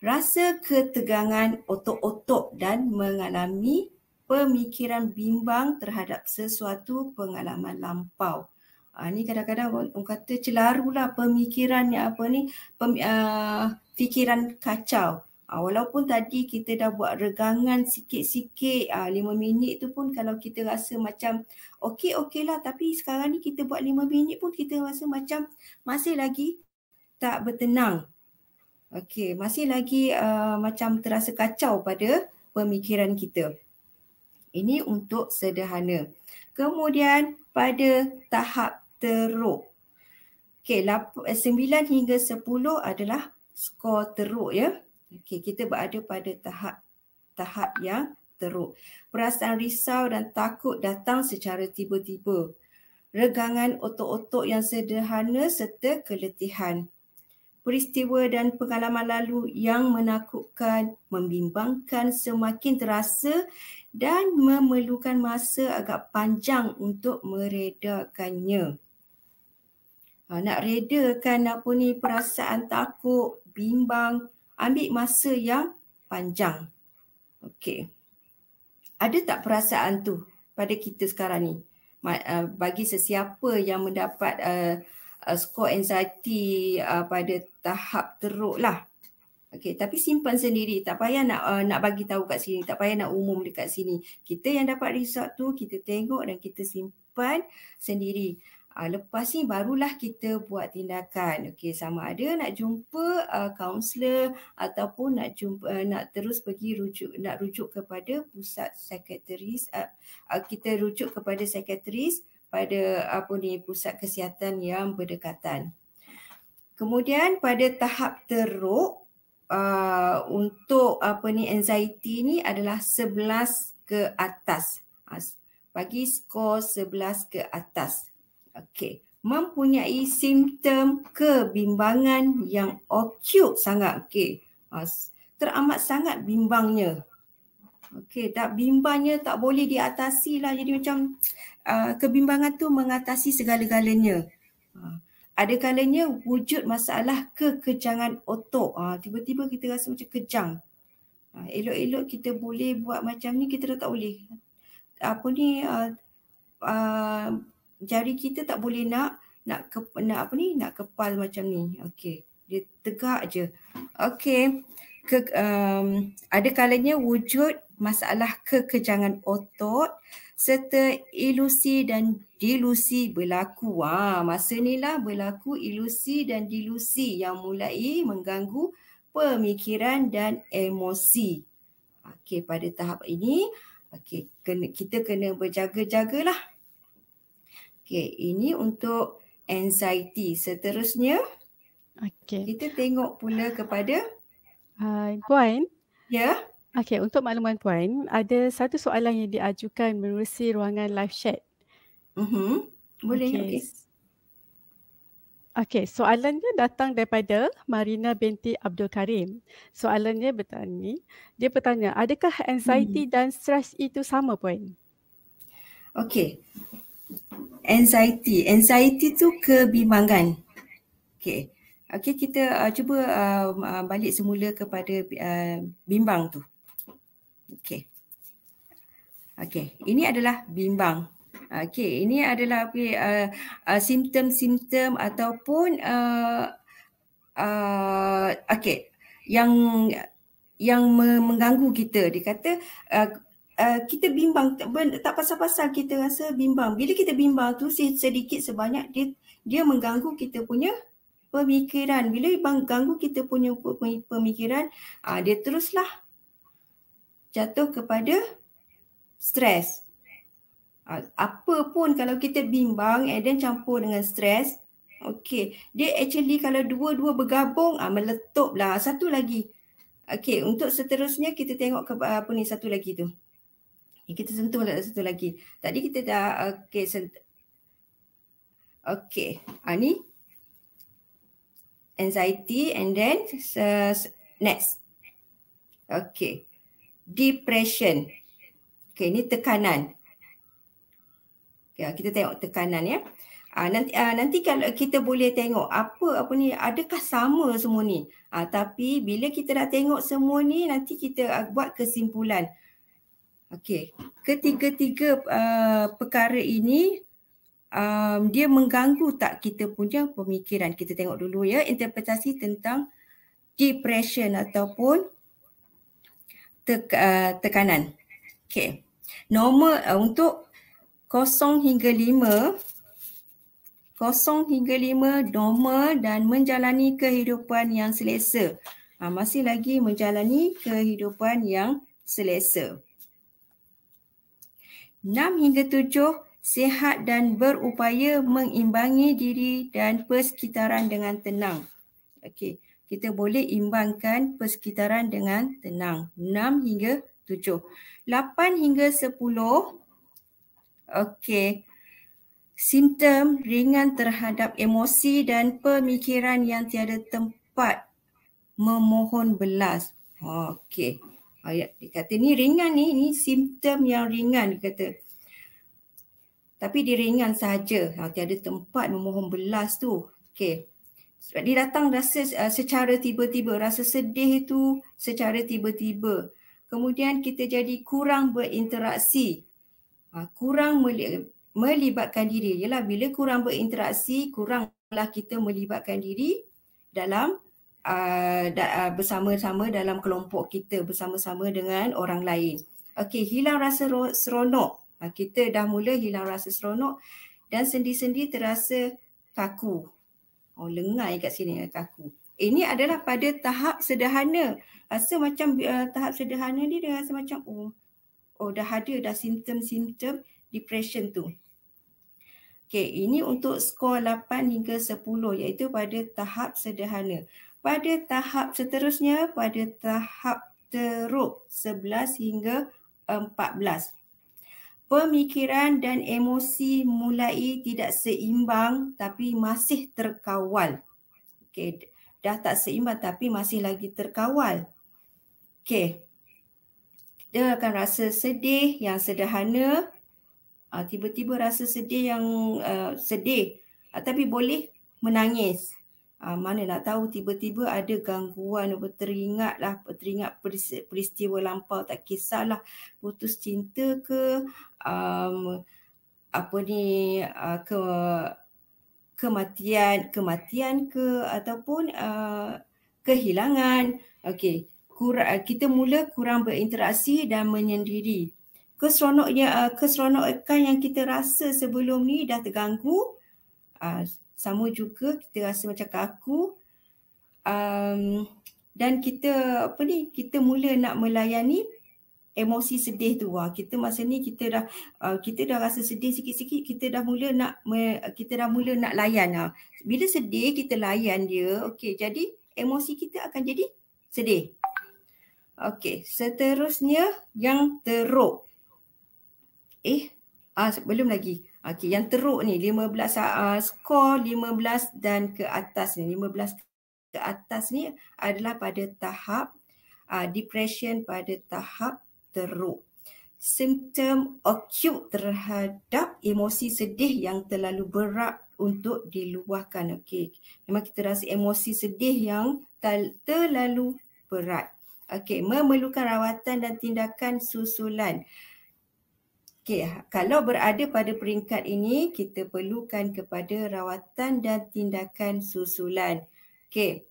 Speaker 2: Rasa ketegangan otot-otot dan mengalami pemikiran bimbang terhadap sesuatu pengalaman lampau. Ha, ni kadang-kadang orang kata celarulah pemikiran ni apa ni pem, uh, fikiran kacau. Ha, walaupun tadi kita dah buat regangan sikit-sikit uh, 5 minit tu pun kalau kita rasa macam okey okey lah, tapi sekarang ni kita buat lima minit pun kita rasa macam masih lagi tak bertenang. Okey, masih lagi uh, macam terasa kacau pada pemikiran kita. Ini untuk sederhana. Kemudian pada tahap teruk. Okey, eh, sembilan hingga sepuluh adalah skor teruk ya. Okey, kita berada pada tahap tahap yang teruk. Perasaan risau dan takut datang secara tiba-tiba. Regangan otot-otot yang sederhana serta keletihan. Peristiwa dan pengalaman lalu yang menakutkan, membimbangkan semakin terasa dan memerlukan masa agak panjang untuk meredakannya ha, nak redakan apa ni perasaan takut, bimbang, ambil masa yang panjang. Okey. Ada tak perasaan tu pada kita sekarang ni? Eh, bagi sesiapa yang mendapat uh, uh, skor anxiety uh, pada tahap teruk lah. Okey, tapi simpan sendiri. Tak payah nak uh, nak bagi tahu kat sini. Tak payah nak umum dekat sini. Kita yang dapat result tu, kita tengok dan kita simpan sendiri. Uh, lepas ni barulah kita buat tindakan. Okey sama ada nak jumpa uh, ah, kaunselor ataupun nak jumpa uh, nak terus pergi rujuk nak rujuk kepada pusat sekretaris uh, ah, uh, kita rujuk kepada sekretaris pada apa ni pusat kesihatan yang berdekatan. Kemudian pada tahap teruk uh, untuk apa ni anxiety ni adalah 11 ke atas. Uh, bagi skor 11 ke atas okey mempunyai simptom kebimbangan yang akut sangat okey ah, teramat sangat bimbangnya okey tak bimbangnya tak boleh diatasi lah jadi macam uh, kebimbangan tu mengatasi segala-galanya uh, ada kalanya wujud masalah kekejangan otot uh, tiba-tiba kita rasa macam kejang uh, elok-elok kita boleh buat macam ni kita tak boleh apa ni uh, uh, jari kita tak boleh nak nak ke, nak apa ni nak kepal macam ni okey dia tegak je okey ke um, ada kalanya wujud masalah kekejangan otot serta ilusi dan dilusi berlaku. Ha, masa ni lah berlaku ilusi dan dilusi yang mulai mengganggu pemikiran dan emosi. Okey pada tahap ini okey kita kena berjaga-jagalah. Okey, ini untuk anxiety. Seterusnya, okay. kita tengok pula kepada
Speaker 1: uh, Puan. Ya. Yeah. Okey, untuk makluman Puan, ada satu soalan yang diajukan menerusi ruangan live chat. Mm-hmm. Boleh, okey. Okey, soalannya datang daripada Marina binti Abdul Karim. Soalannya bertanya, dia bertanya, adakah anxiety hmm. dan stress itu sama, Puan?
Speaker 2: Okey anxiety. Anxiety tu kebimbangan. Okay. Okay, kita uh, cuba uh, uh, balik semula kepada uh, bimbang tu. Okay. Okay, ini adalah bimbang. Okay, ini adalah okay, uh, uh, ataupun uh, uh, okay, yang yang mengganggu kita. Dia kata uh, uh, kita bimbang tak pasal-pasal kita rasa bimbang. Bila kita bimbang tu sedikit sebanyak dia dia mengganggu kita punya pemikiran. Bila dia mengganggu kita punya pemikiran, uh, dia teruslah jatuh kepada stres. Uh, apa pun kalau kita bimbang and then campur dengan stres, okey. Dia actually kalau dua-dua bergabung, uh, ah, meletup lah. Satu lagi. Okey, untuk seterusnya kita tengok ke, apa ni satu lagi tu. Yang kita sentuh lah satu lagi. Tadi kita dah okay, sentuh. Okey. Ha, ni. Anxiety and then uh, next. okay, Depression. Okay, ni tekanan. Okay, kita tengok tekanan ya. Ha, nanti ha, nanti kalau kita boleh tengok apa apa ni adakah sama semua ni. Ha, tapi bila kita dah tengok semua ni nanti kita buat kesimpulan. Okey, ketiga-tiga uh, perkara ini um, dia mengganggu tak kita punya pemikiran. Kita tengok dulu ya interpretasi tentang depression ataupun tek, uh, tekanan. Okey. Normal uh, untuk kosong hingga lima kosong hingga lima normal dan menjalani kehidupan yang selesa. Uh, masih lagi menjalani kehidupan yang selesa. 6 hingga 7 sihat dan berupaya mengimbangi diri dan persekitaran dengan tenang. Okey, kita boleh imbangkan persekitaran dengan tenang. 6 hingga 7. 8 hingga 10 Okey. Simptom ringan terhadap emosi dan pemikiran yang tiada tempat memohon belas. Okey ayat dia kata ni ringan ni ni simptom yang ringan dia kata tapi dia ringan saja ha, tiada tempat memohon belas tu Okay. sebab dia datang rasa uh, secara tiba-tiba rasa sedih itu secara tiba-tiba kemudian kita jadi kurang berinteraksi ha, kurang melibatkan diri ialah bila kurang berinteraksi kuranglah kita melibatkan diri dalam Uh, da, uh, bersama-sama dalam kelompok kita bersama-sama dengan orang lain. Okey, hilang rasa ro- seronok. Uh, kita dah mula hilang rasa seronok dan sendi-sendi terasa kaku. Oh, lengai kat sini eh, kaku. Ini adalah pada tahap sederhana. Rasa macam uh, tahap sederhana ni dia rasa macam oh oh dah ada dah simptom-simptom depression tu. Okey, ini untuk skor 8 hingga 10 iaitu pada tahap sederhana. Pada tahap seterusnya, pada tahap teruk 11 hingga 14. Pemikiran dan emosi mulai tidak seimbang tapi masih terkawal. Okey, dah tak seimbang tapi masih lagi terkawal. Okey. Kita akan rasa sedih yang sederhana. Ah, tiba-tiba rasa sedih yang uh, sedih. Ah, tapi boleh menangis. Uh, mana nak tahu tiba-tiba ada gangguan atau teringat lah, teringat peristiwa lampau tak kisahlah putus cinta ke um, apa ni uh, ke kematian kematian ke ataupun uh, kehilangan okey kurang kita mula kurang berinteraksi dan menyendiri keseronoknya uh, keseronokan yang kita rasa sebelum ni dah terganggu uh, sama juga kita rasa macam kaku um, dan kita apa ni kita mula nak melayani emosi sedih tu wah kita masa ni kita dah uh, kita dah rasa sedih sikit-sikit kita dah mula nak me, kita dah mula nak layan lah. bila sedih kita layan dia okey jadi emosi kita akan jadi sedih okey seterusnya yang teruk eh ah belum lagi Okey, yang teruk ni 15 uh, ah, skor 15 dan ke atas ni 15 ke atas ni adalah pada tahap uh, depression pada tahap teruk. Symptom acute terhadap emosi sedih yang terlalu berat untuk diluahkan. Okey. Memang kita rasa emosi sedih yang terlalu berat. Okey, memerlukan rawatan dan tindakan susulan. Okey, ha, kalau berada pada peringkat ini, kita perlukan kepada rawatan dan tindakan susulan. Okey,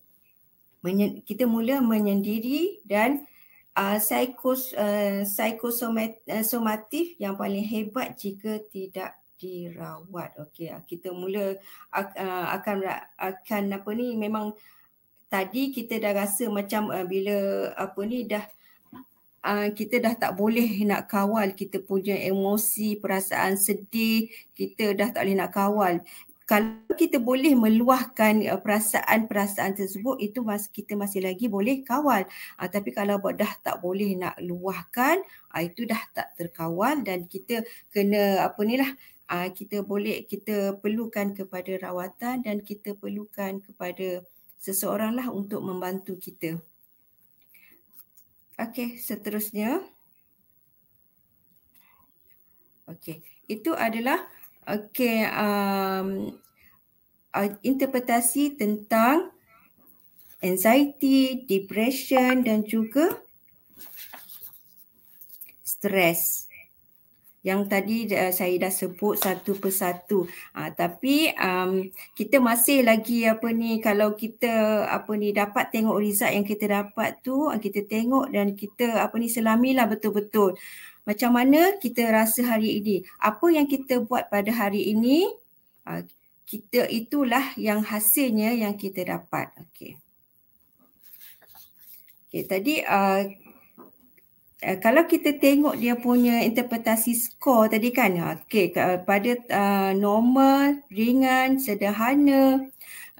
Speaker 2: kita mula menyendiri dan uh, psikos, uh, psikosomatif yang paling hebat jika tidak dirawat. Okey, ha, kita mula uh, akan akan apa ni memang tadi kita dah rasa macam uh, bila apa ni dah Ah, kita dah tak boleh nak kawal kita punya emosi, perasaan sedih, kita dah tak boleh nak kawal. Kalau kita boleh meluahkan uh, perasaan-perasaan tersebut, itu mas- kita masih lagi boleh kawal. Uh, tapi kalau dah tak boleh nak luahkan, uh, itu dah tak terkawal dan kita kena apa ni lah, uh, kita boleh, kita perlukan kepada rawatan dan kita perlukan kepada seseorang lah untuk membantu kita. Okey, seterusnya. Okey, itu adalah okey um, interpretasi tentang anxiety, depression dan juga stress yang tadi uh, saya dah sebut satu persatu uh, tapi um, kita masih lagi apa ni kalau kita apa ni dapat tengok result yang kita dapat tu ah, kita tengok dan kita apa ni selamilah betul-betul macam mana kita rasa hari ini apa yang kita buat pada hari ini uh, kita itulah yang hasilnya yang kita dapat okey okey tadi uh, Eh, kalau kita tengok dia punya interpretasi skor tadi kan ha, okey eh, pada uh, normal ringan sederhana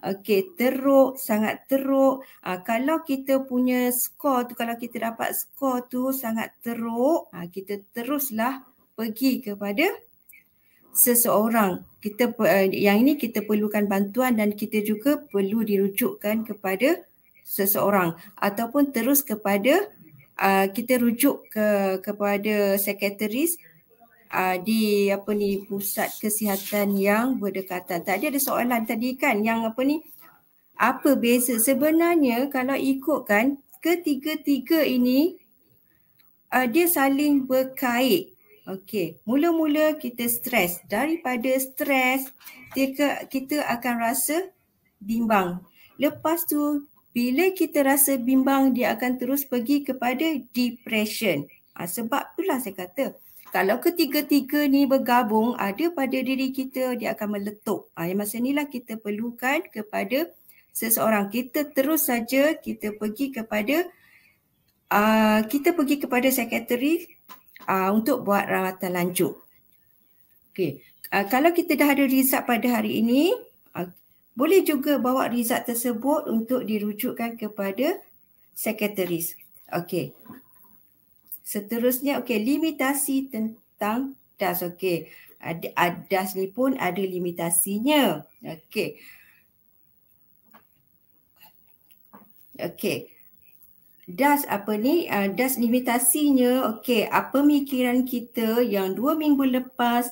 Speaker 2: okey teruk sangat teruk uh, kalau kita punya skor tu kalau kita dapat skor tu sangat teruk uh, kita teruslah pergi kepada seseorang kita uh, yang ini kita perlukan bantuan dan kita juga perlu dirujukkan kepada seseorang ataupun terus kepada uh, kita rujuk ke kepada sekretaris uh, ah, di apa ni pusat kesihatan yang berdekatan. Tadi ada soalan tadi kan yang apa ni apa beza sebenarnya kalau ikutkan ketiga-tiga ini uh, dia saling berkait. Okey, mula-mula kita stres. Daripada stres, kita akan rasa bimbang. Lepas tu bila kita rasa bimbang dia akan terus pergi kepada depression. Ha, sebab itulah saya kata kalau ketiga-tiga ni bergabung ada pada diri kita dia akan meletup. Ha, yang masa inilah kita perlukan kepada seseorang. Kita terus saja kita pergi kepada uh, kita pergi kepada sekretari uh, untuk buat rawatan lanjut. Okay. Uh, ah, kalau kita dah ada result pada hari ini uh, boleh juga bawa result tersebut untuk dirujukkan kepada sekretaris. Okey. Seterusnya, okey, limitasi tentang das. Okey. Ada ah, das ni pun ada limitasinya. Okey. Okey. Das apa ni? Ah, das limitasinya, okey, Apa mikiran kita yang dua minggu lepas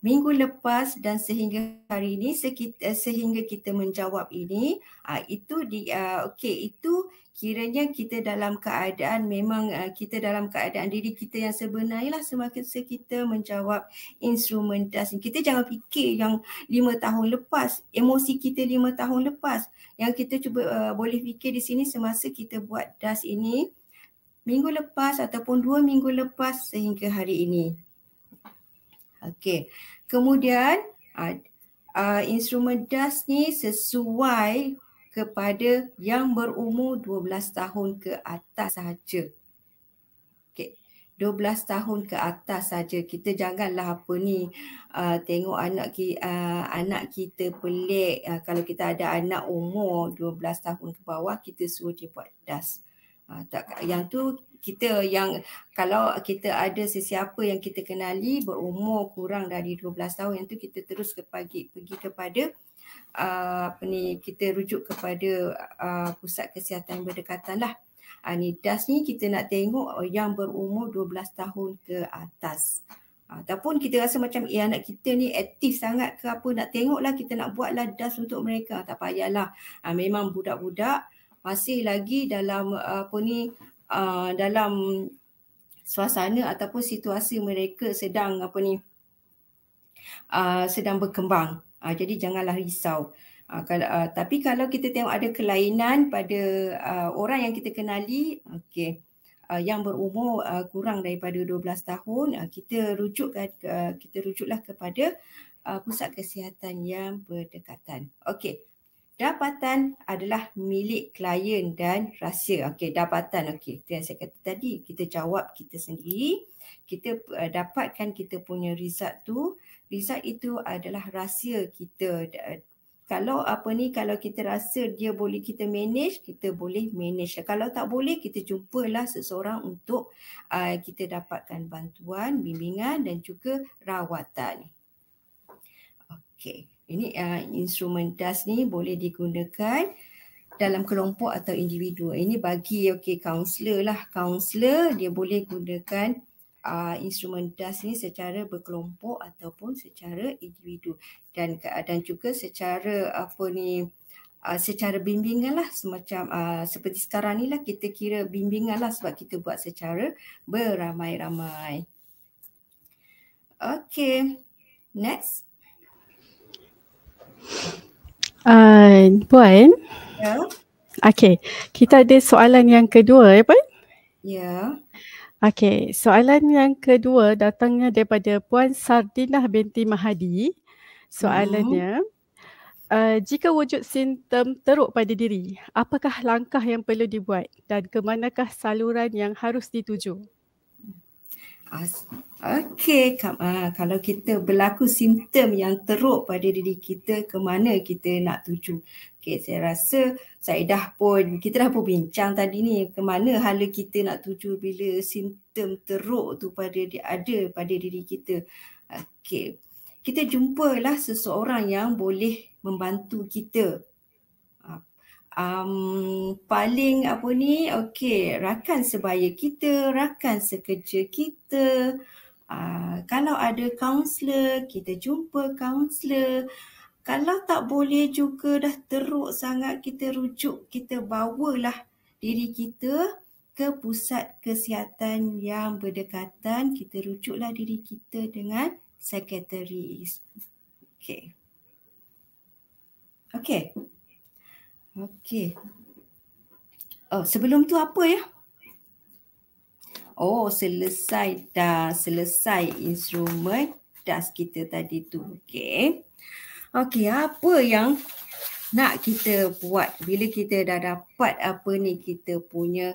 Speaker 2: minggu lepas dan sehingga hari ini sekita, eh, sehingga kita menjawab ini uh, itu di uh, okey itu kiranya kita dalam keadaan memang uh, kita dalam keadaan diri kita yang sebenarnya lah semakin kita menjawab instrumen das kita jangan fikir yang lima tahun lepas emosi kita lima tahun lepas yang kita cuba uh, boleh fikir di sini semasa kita buat das ini minggu lepas ataupun dua minggu lepas sehingga hari ini Okey. Kemudian uh, uh, instrumen DAS ni sesuai kepada yang berumur 12 tahun ke atas saja. Okey. 12 tahun ke atas saja. Kita janganlah apa ni uh, tengok anak ki, uh, anak kita pelik uh, kalau kita ada anak umur 12 tahun ke bawah kita suruh dia buat DAS. Ah, yang tu kita yang kalau kita ada sesiapa yang kita kenali berumur kurang dari 12 tahun yang tu kita terus ke pagi, pergi kepada uh, apa ni kita rujuk kepada ah, pusat kesihatan berdekatan lah. Uh, ni das ni kita nak tengok yang berumur 12 tahun ke atas. Ataupun kita rasa macam eh anak kita ni aktif sangat ke apa nak tengok lah kita nak buat lah das untuk mereka tak payahlah. Uh, memang budak-budak masih lagi dalam apa ni ah, dalam suasana ataupun situasi mereka sedang apa ni ah, sedang berkembang ah, jadi janganlah risau tapi kalau kita tengok ada kelainan pada orang yang kita kenali okey, yang berumur kurang daripada 12 tahun kita rujukkan kita rujuklah kepada pusat kesihatan yang berdekatan okey Dapatan adalah milik klien dan rahsia. Okey, dapatan. Okey, itu yang saya kata tadi. Kita jawab kita sendiri. Kita uh, dapatkan kita punya result tu. Result itu adalah rahsia kita. Eh, kalau apa ni, kalau kita rasa dia boleh kita manage, kita boleh manage. Kalau tak boleh, kita jumpalah seseorang untuk uh, kita dapatkan bantuan, bimbingan dan juga rawatan. Okey. Ini uh, instrumen DAS ni boleh digunakan dalam kelompok atau individu. Ini bagi okey kaunselor lah. Kaunselor dia boleh gunakan uh, instrumen DAS ni secara berkelompok ataupun secara individu. Dan uh, dan juga secara apa ni uh, secara bimbingan lah semacam uh, seperti sekarang ni lah kita kira bimbingan lah sebab kita buat secara beramai-ramai. Okay, next.
Speaker 1: Uh, Puan. Ya. Yeah. Okey. Kita ada soalan yang kedua ya Puan. Ya. Yeah. Okey. Soalan yang kedua datangnya daripada Puan Sardinah binti Mahadi. Soalannya. Uh-huh. Uh, jika wujud simptom teruk pada diri, apakah langkah yang perlu dibuat dan kemanakah saluran yang harus dituju?
Speaker 2: Okey, ah, kalau kita berlaku simptom yang teruk pada diri kita, ke mana kita nak tuju? Okey, saya rasa saya dah pun, kita dah pun bincang tadi ni, ke mana hala kita nak tuju bila simptom teruk tu pada dia ada pada diri kita. Okey, kita jumpalah seseorang yang boleh membantu kita um, paling apa ni okey rakan sebaya kita rakan sekerja kita uh, kalau ada kaunselor kita jumpa kaunselor kalau tak boleh juga dah teruk sangat kita rujuk kita bawalah diri kita ke pusat kesihatan yang berdekatan kita rujuklah diri kita dengan secretaries okey okey Okey. Oh, sebelum tu apa ya? Oh, selesai dah. Selesai instrumen das kita tadi tu. Okey. Okey, apa yang nak kita buat bila kita dah dapat apa ni kita punya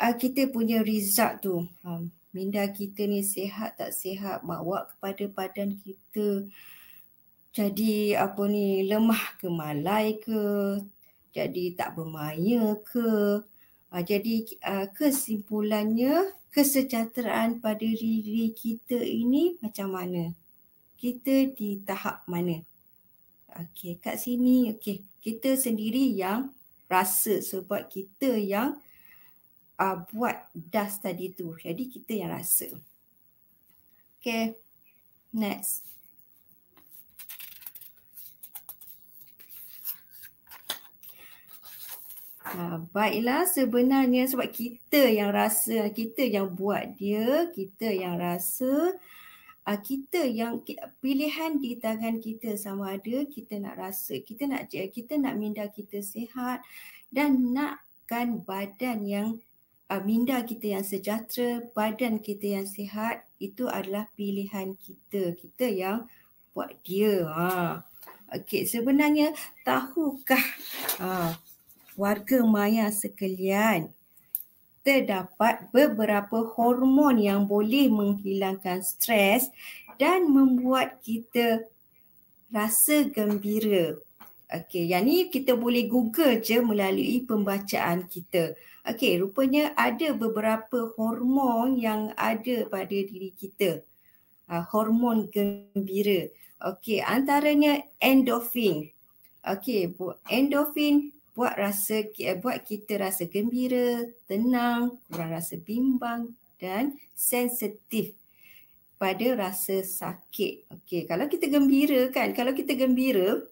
Speaker 2: uh, kita punya result tu. Um, minda kita ni sihat tak sihat bawa kepada badan kita jadi apa ni lemah ke malai ke jadi tak bermaya ke uh, jadi uh, kesimpulannya kesejahteraan pada diri kita ini macam mana kita di tahap mana okey kat sini okey kita sendiri yang rasa sebab kita yang uh, buat das tadi tu jadi kita yang rasa okey next Ha, baiklah sebenarnya sebab kita yang rasa, kita yang buat dia, kita yang rasa ah, kita yang pilihan di tangan kita sama ada kita nak rasa, kita nak kita nak minda kita sihat dan nakkan badan yang ah, minda kita yang sejahtera, badan kita yang sihat itu adalah pilihan kita. Kita yang buat dia. Ha. Okey, sebenarnya tahukah ha, warga maya sekalian, terdapat beberapa hormon yang boleh menghilangkan stres dan membuat kita rasa gembira. Okey, yang ni kita boleh google je melalui pembacaan kita. Okey, rupanya ada beberapa hormon yang ada pada diri kita. Ah, hormon gembira. Okey, antaranya endorfin. Okey, endorfin buat rasa eh, buat kita rasa gembira, tenang, kurang rasa bimbang dan sensitif pada rasa sakit. Okey, kalau kita gembira kan, kalau kita gembira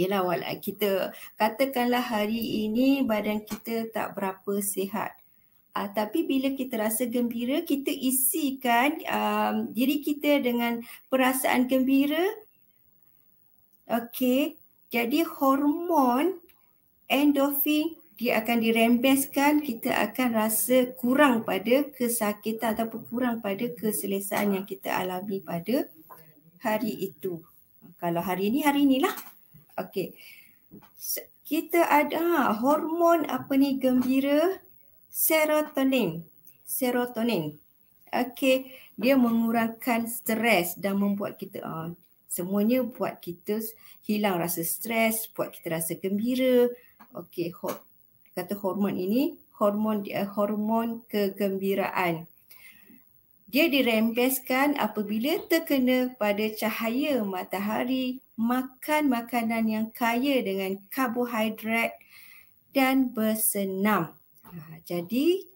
Speaker 2: ialah wala eh, kita katakanlah hari ini badan kita tak berapa sihat. Uh, tapi bila kita rasa gembira, kita isikan um, diri kita dengan perasaan gembira. Okey, jadi hormon endorfin dia akan dirembeskan kita akan rasa kurang pada kesakitan ataupun kurang pada keselesaan yang kita alami pada hari itu. Kalau hari ini hari inilah. Okey. Kita ada ha, hormon apa ni gembira serotonin. Serotonin. Okey, dia mengurangkan stres dan membuat kita ah, semuanya buat kita hilang rasa stres, buat kita rasa gembira, okey hor, kata hormon ini hormon uh, hormon kegembiraan dia dirembeskan apabila terkena pada cahaya matahari makan makanan yang kaya dengan karbohidrat dan bersenam ha, jadi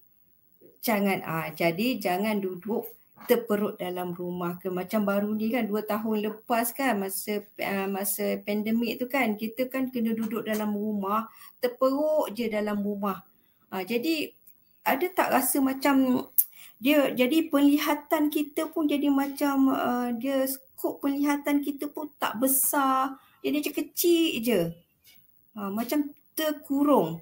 Speaker 2: jangan ah ha, jadi jangan duduk terperut dalam rumah ke macam baru ni kan dua tahun lepas kan masa uh, masa pandemik tu kan kita kan kena duduk dalam rumah terperuk je dalam rumah uh, jadi ada tak rasa macam dia jadi penglihatan kita pun jadi macam uh, dia skop penglihatan kita pun tak besar jadi macam kecil je uh, macam terkurung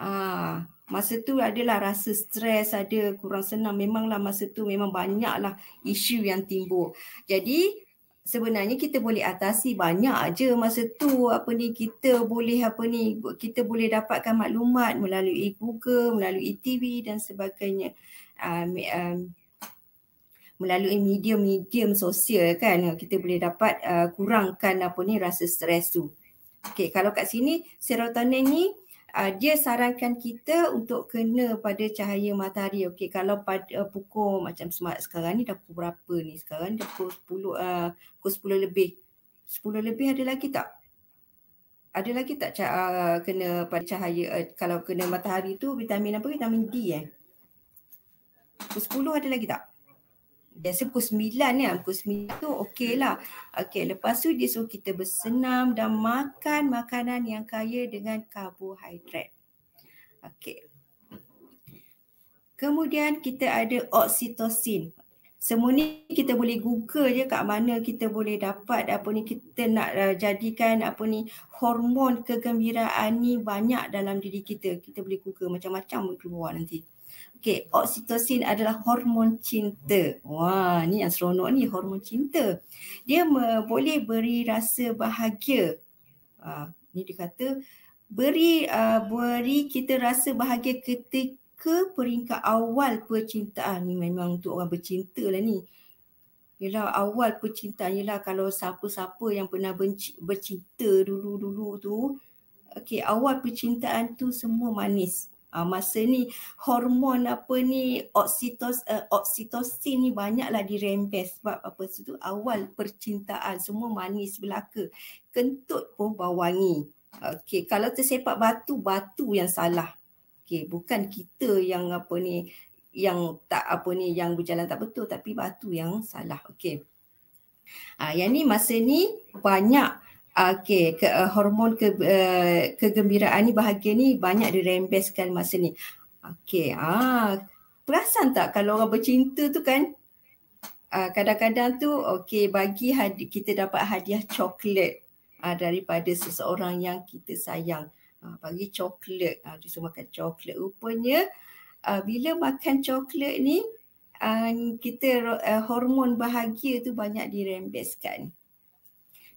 Speaker 2: ah masa tu adalah rasa stres ada kurang senang memanglah masa tu memang banyaklah isu yang timbul jadi sebenarnya kita boleh atasi banyak aja masa tu apa ni kita boleh apa ni kita boleh dapatkan maklumat melalui Google melalui TV dan sebagainya um, um, melalui medium-medium sosial kan kita boleh dapat uh, kurangkan apa ni rasa stres tu okey kalau kat sini serotonin ni uh, dia sarankan kita untuk kena pada cahaya matahari. Okey, kalau pada uh, eh, pukul macam semak sekarang ni dah pukul berapa ni sekarang? Dah pukul 10 uh, ah, pukul 10 lebih. 10 lebih ada lagi tak? Ada lagi tak uh, kena pada cahaya uh, kalau kena matahari tu vitamin apa? Vitamin D eh. Pukul 10 ada lagi tak? 10 Biasa pukul 9 ni kan. Pukul 9 tu okey lah. Okey lepas tu dia suruh kita bersenam dan makan makanan yang kaya dengan karbohidrat. Okey. Kemudian kita ada oksitosin. Semua ni kita boleh google je kat mana kita boleh dapat apa ni kita nak eh, jadikan apa ni hormon kegembiraan ni banyak dalam diri kita. Kita boleh google macam-macam keluar nanti. Okay, oksitosin adalah hormon cinta. Wah, ni yang seronok ni, hormon cinta. Dia boleh beri rasa bahagia. Ah, ni dia beri, uh, beri kita rasa bahagia ketika peringkat awal percintaan. Ni memang untuk orang bercinta lah ni. Yelah awal percintaan yelah kalau siapa-siapa yang pernah benci, bercinta dulu-dulu tu Okay awal percintaan tu semua manis Uh, masa ni hormon apa ni oksitos uh, oksitosin ni banyaklah dirembes sebab apa situ awal percintaan semua manis belaka kentut pun bau wangi okey kalau tersepak batu batu yang salah okey bukan kita yang apa ni yang tak apa ni yang berjalan tak betul tapi batu yang salah okey uh, yang ni masa ni banyak Okey, ke, uh, hormon ke, uh, kegembiraan ni bahagia ni banyak dirembeskan masa ni. Okey, ah perasan tak kalau orang bercinta tu kan uh, kadang-kadang tu okey bagi kita dapat hadiah coklat uh, daripada seseorang yang kita sayang. Uh, bagi coklat, uh, dia semua makan coklat. Rupanya uh, bila makan coklat ni uh, kita uh, hormon bahagia tu banyak dirembeskan.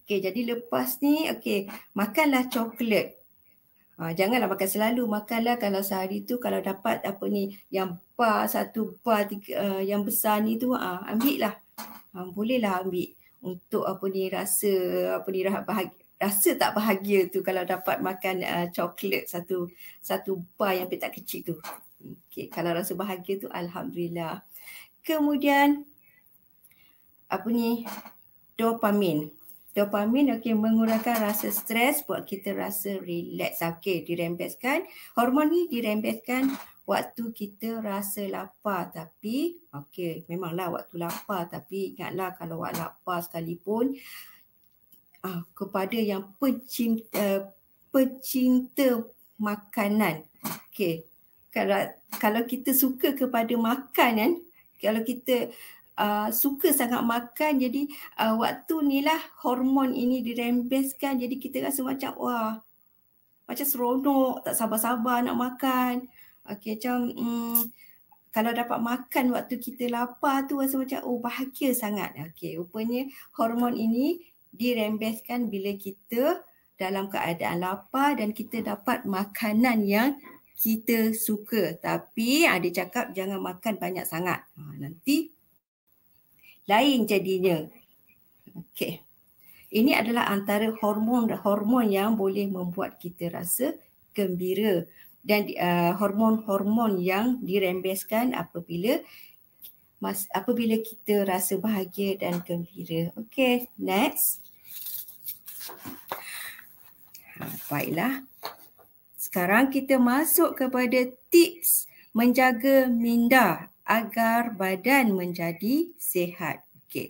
Speaker 2: Okey, jadi lepas ni, okey, makanlah coklat. Ha, janganlah makan selalu, makanlah kalau sehari tu kalau dapat apa ni yang bar satu bar tiga, uh, yang besar ni tu ha, ambil lah. Ha, boleh ambil untuk apa ni rasa apa ni rahat bahagia rasa tak bahagia tu kalau dapat makan uh, coklat satu satu bar yang petak kecil tu. Okey, kalau rasa bahagia tu alhamdulillah. Kemudian apa ni dopamin. Dopamin okey mengurangkan rasa stres buat kita rasa relax okay dirembeskan hormon ni dirembeskan waktu kita rasa lapar tapi okay memanglah waktu lapar tapi ingatlah kalau waktu lapar sekalipun ah kepada yang pecinta pecinta makanan okay kalau kalau kita suka kepada makanan kalau kita uh, suka sangat makan jadi uh, waktu ni lah hormon ini dirembeskan jadi kita rasa macam wah macam seronok tak sabar-sabar nak makan okey macam um, kalau dapat makan waktu kita lapar tu rasa macam oh bahagia sangat okey rupanya hormon ini dirembeskan bila kita dalam keadaan lapar dan kita dapat makanan yang kita suka tapi ada cakap jangan makan banyak sangat ha, nanti lain jadinya. Okey. Ini adalah antara hormon-hormon yang boleh membuat kita rasa gembira dan uh, hormon-hormon yang dirembeskan apabila mas, apabila kita rasa bahagia dan gembira. Okey, next. Ha, baiklah. Sekarang kita masuk kepada tips menjaga minda agar badan menjadi sehat. Okey.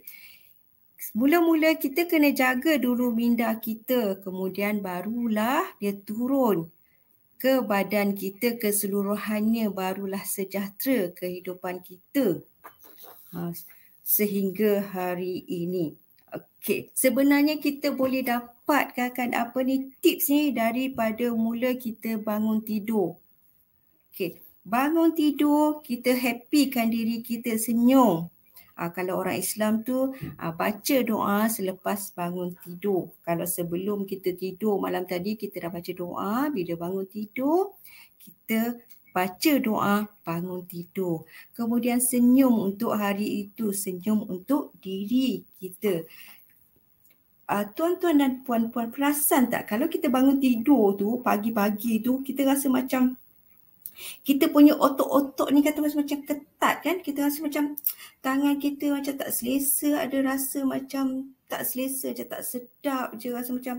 Speaker 2: Mula-mula kita kena jaga dulu minda kita, kemudian barulah dia turun ke badan kita keseluruhannya barulah sejahtera kehidupan kita. Ha, sehingga hari ini. Okey, sebenarnya kita boleh dapatkan apa ni tips ni daripada mula kita bangun tidur. Okey, Bangun tidur, kita happykan diri kita, senyum. Uh, kalau orang Islam tu uh, baca doa selepas bangun tidur. Kalau sebelum kita tidur malam tadi kita dah baca doa, bila bangun tidur kita baca doa bangun tidur. Kemudian senyum untuk hari itu, senyum untuk diri kita. Uh, tuan-tuan dan puan-puan perasan tak kalau kita bangun tidur tu pagi-pagi tu kita rasa macam kita punya otot-otot ni kata macam ketat kan kita rasa macam tangan kita macam tak selesa ada rasa macam tak selesa je tak sedap je rasa macam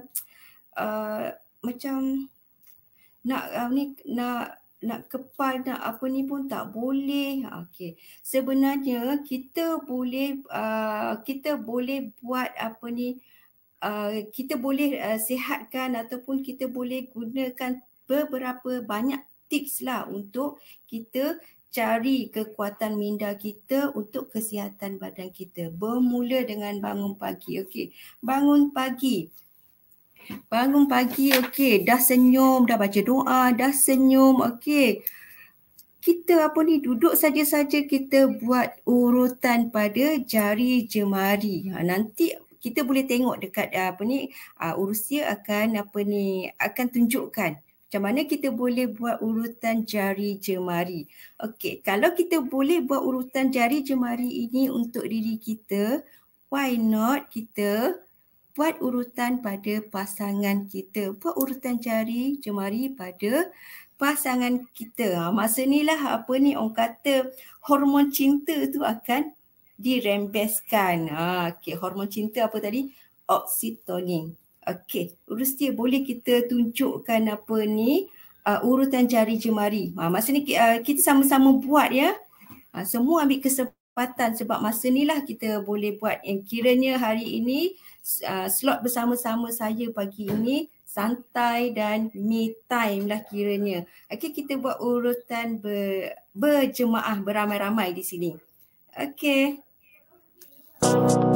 Speaker 2: uh, macam nak uh, ni nak nak kepal nak apa ni pun tak boleh ha, okay sebenarnya kita boleh uh, kita boleh buat apa ni uh, kita boleh uh, sihatkan ataupun kita boleh gunakan beberapa banyak tips lah untuk kita cari kekuatan minda kita untuk kesihatan badan kita. Bermula dengan bangun pagi. Okey. Bangun pagi. Bangun pagi okey, dah senyum, dah baca doa, dah senyum okey. Kita apa ni duduk saja-saja kita buat urutan pada jari jemari. Ha nanti kita boleh tengok dekat ah, apa ni ah, urusia akan apa ni akan tunjukkan macam mana kita boleh buat urutan jari jemari. Okey, kalau kita boleh buat urutan jari jemari ini untuk diri kita, why not kita buat urutan pada pasangan kita. Buat urutan jari jemari pada pasangan kita. Ha, masa ni lah apa ni orang kata hormon cinta tu akan dirembeskan. Ha, Okey, hormon cinta apa tadi? Oksitonin. Okey, urus dia boleh kita tunjukkan apa ni uh, urutan jari jemari. Ha, ah, masa ni uh, kita sama-sama buat ya. Ha, semua ambil kesempatan sebab masa ni lah kita boleh buat yang kiranya hari ini uh, slot bersama-sama saya pagi ini santai dan me time lah kiranya. Okey, kita buat urutan ber, berjemaah beramai-ramai di sini. Okey. Okay.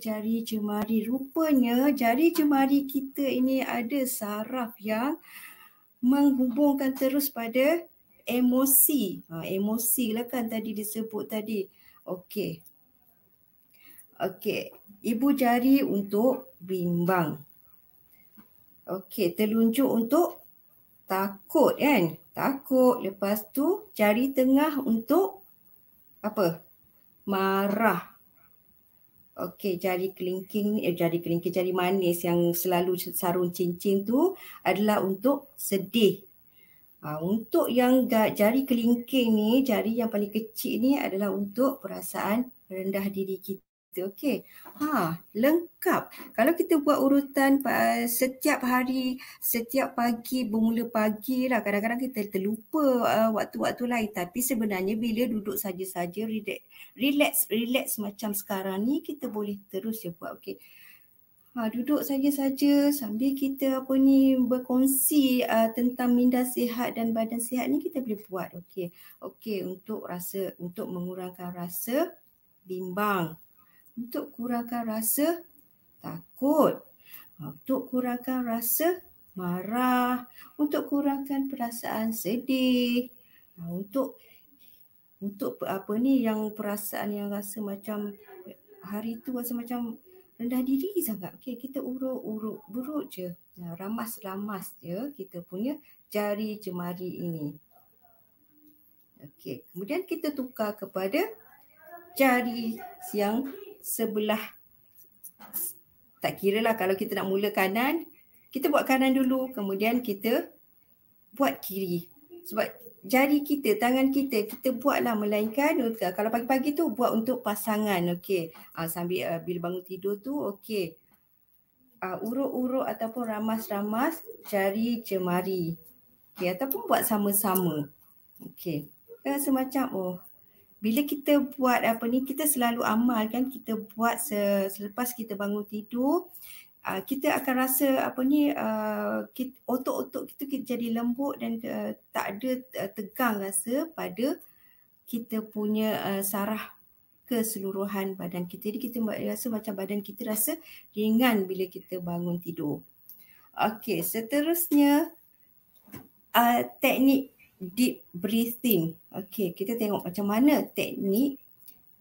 Speaker 2: jari jemari. Rupanya jari jemari kita ini ada saraf yang menghubungkan terus pada emosi. Ha, emosi lah kan tadi disebut tadi. Okey. Okey. Ibu jari untuk bimbang. Okey. Telunjuk untuk takut kan. Takut. Lepas tu jari tengah untuk apa? Marah. Okey, jari kelingking, eh, jari kelingking, jari manis yang selalu sarung cincin tu adalah untuk sedih. Ha, untuk yang jari kelingking ni, jari yang paling kecil ni adalah untuk perasaan rendah diri kita. Okey, Ha, lengkap. Kalau kita buat urutan uh, setiap hari, setiap pagi, bermula pagi lah. Kadang-kadang kita terlupa uh, waktu-waktu lain. Tapi sebenarnya bila duduk saja-saja, relax, relax, relax macam sekarang ni, kita boleh terus ya buat. Okay. Ha, duduk saja-saja sambil kita apa ni berkongsi uh, tentang minda sihat dan badan sihat ni kita boleh buat. Okey. Okey untuk rasa untuk mengurangkan rasa bimbang untuk kurangkan rasa takut, ha, untuk kurangkan rasa marah, untuk kurangkan perasaan sedih, ha, untuk untuk apa ni yang perasaan yang rasa macam hari tu rasa macam rendah diri sangat. Okey, kita urut-urut buruk je. Ha, ramas-ramas je kita punya jari jemari ini. Okey, kemudian kita tukar kepada jari yang sebelah tak kira lah kalau kita nak mula kanan kita buat kanan dulu kemudian kita buat kiri sebab jari kita tangan kita kita buatlah melainkan kalau pagi-pagi tu buat untuk pasangan okey uh, ah, sambil uh, bila bangun tidur tu okey uh, ah, urut-urut ataupun ramas-ramas jari jemari okey ataupun buat sama-sama okey uh, eh, semacam oh bila kita buat apa ni kita selalu amal kan kita buat selepas kita bangun tidur ah, kita akan rasa apa ni ah, otot-otot kita jadi lembut dan tak ada eh, tegang rasa pada kita punya eh, sarah keseluruhan badan kita jadi kita rasa macam badan kita rasa ringan bila kita bangun tidur okey seterusnya ah, teknik deep breathing. Okay, kita tengok macam mana teknik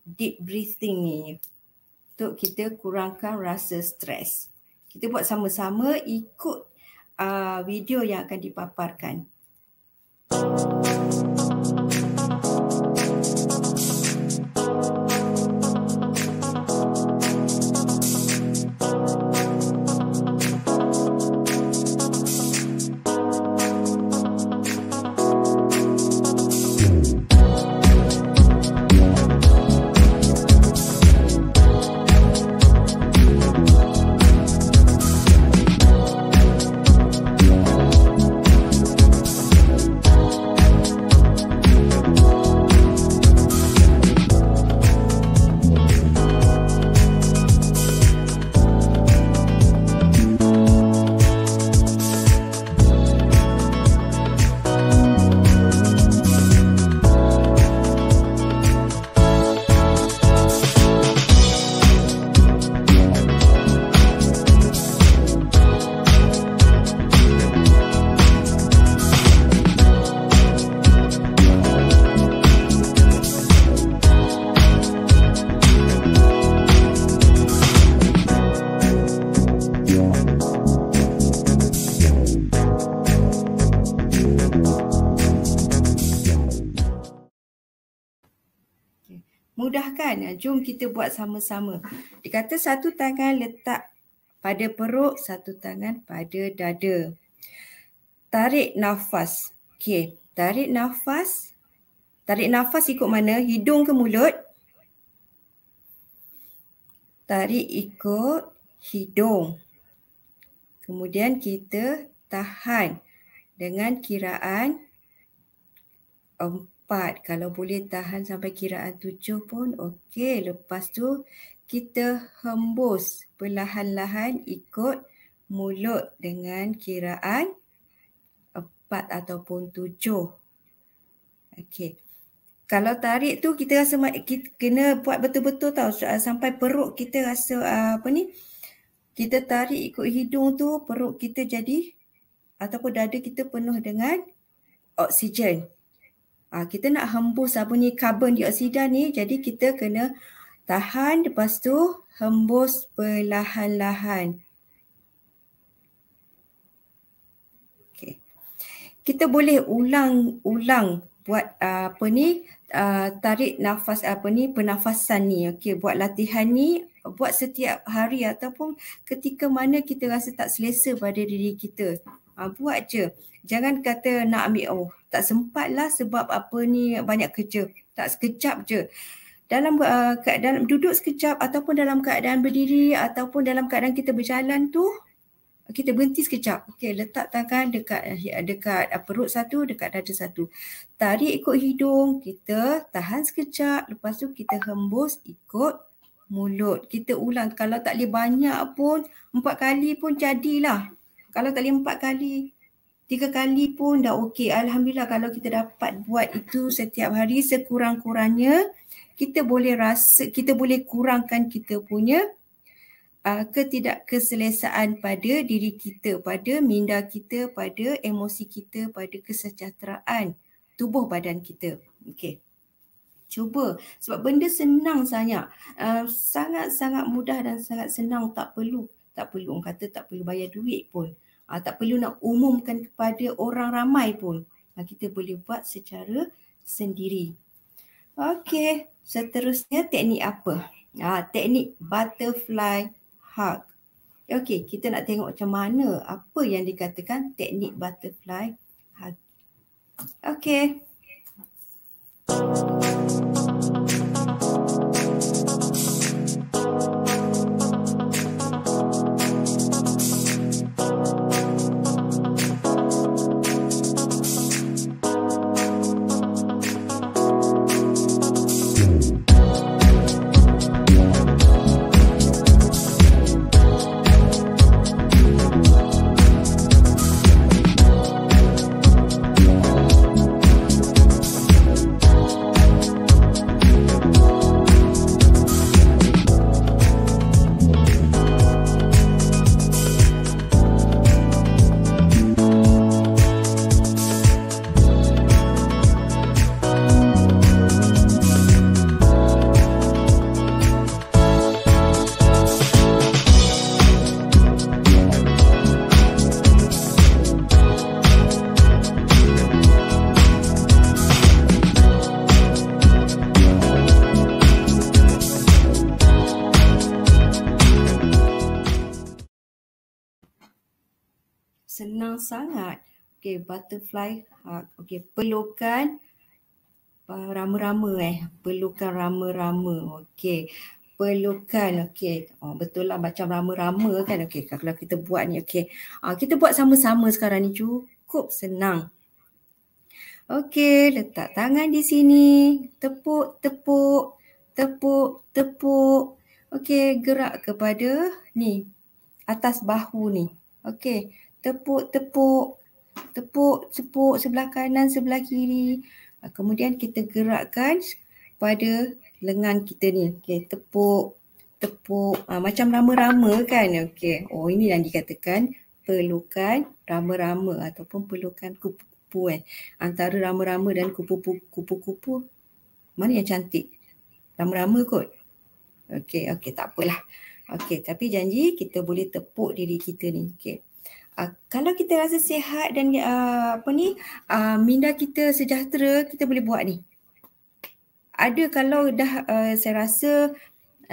Speaker 2: deep breathing ni untuk kita kurangkan rasa stres. Kita buat sama-sama ikut uh, video yang akan dipaparkan. Música kan? Jom kita buat sama-sama. Dia kata satu tangan letak pada perut, satu tangan pada dada. Tarik nafas. Okey, tarik nafas. Tarik nafas ikut mana? Hidung ke mulut? Tarik ikut hidung. Kemudian kita tahan dengan kiraan empat empat. Kalau boleh tahan sampai kiraan tujuh pun okey. Lepas tu kita hembus perlahan-lahan ikut mulut dengan kiraan empat ataupun tujuh. Okey. Kalau tarik tu kita rasa kita kena buat betul-betul tau sampai perut kita rasa ah, apa ni kita tarik ikut hidung tu perut kita jadi ataupun dada kita penuh dengan oksigen. Uh, kita nak hembus apa ni karbon dioksida ni jadi kita kena tahan lepas tu hembus perlahan-lahan. Okay. Kita boleh ulang-ulang buat uh, apa ni uh, tarik nafas apa ni pernafasan ni okey buat latihan ni buat setiap hari ataupun ketika mana kita rasa tak selesa pada diri kita uh, buat je jangan kata nak ambil oh tak lah sebab apa ni banyak kerja tak sekejap je dalam uh, eh, keadaan duduk sekejap ataupun dalam keadaan berdiri ataupun dalam keadaan kita berjalan tu kita berhenti sekejap. Okey, letak tangan dekat eh, dekat eh, perut satu, dekat dada satu. Tarik ikut hidung, kita tahan sekejap. Lepas tu kita hembus ikut mulut. Kita ulang. Kalau tak boleh banyak pun, empat kali pun jadilah. Kalau tak boleh empat kali, tiga kali pun dah okey. Alhamdulillah kalau kita dapat buat itu setiap hari sekurang-kurangnya kita boleh rasa, kita boleh kurangkan kita punya uh, ketidakkeselesaan pada diri kita, pada minda kita, pada emosi kita, pada kesejahteraan tubuh badan kita. Okey. Cuba. Sebab benda senang sangat. Uh, sangat-sangat mudah dan sangat senang. Tak perlu. Tak perlu. Orang kata tak perlu bayar duit pun. Aa, ah, tak perlu nak umumkan kepada orang ramai pun. Aa, ah, kita boleh buat secara sendiri. Okey, seterusnya teknik apa? Aa, ah, teknik butterfly hug. Okey, kita nak tengok macam mana apa yang dikatakan teknik butterfly hug. Okey. Okay. sangat. Okay, butterfly hug. Okay, pelukan rama-rama eh. Pelukan rama-rama. Okay. Pelukan. Okay. Oh, betul lah macam rama-rama kan. Okay, kalau kita buat ni. Okay. Ah, kita buat sama-sama sekarang ni. Cukup senang. Okay, letak tangan di sini. Tepuk, tepuk, tepuk, tepuk. Okay, gerak kepada ni. Atas bahu ni. Okay tepuk tepuk tepuk tepuk sebelah kanan sebelah kiri ah, kemudian kita gerakkan pada lengan kita ni okey tepuk tepuk ha, macam rama-rama kan okey oh ini yang dikatakan perlukan rama-rama ataupun perlukan kupu-kupu kan antara rama-rama dan kupu-kupu kupu-kupu mana yang cantik rama-rama kot okey okey tak apalah okey tapi janji kita boleh tepuk diri kita ni okey Ah, kalau kita rasa sihat dan uh, apa ni uh, minda kita sejahtera kita boleh buat ni ada kalau dah uh, saya rasa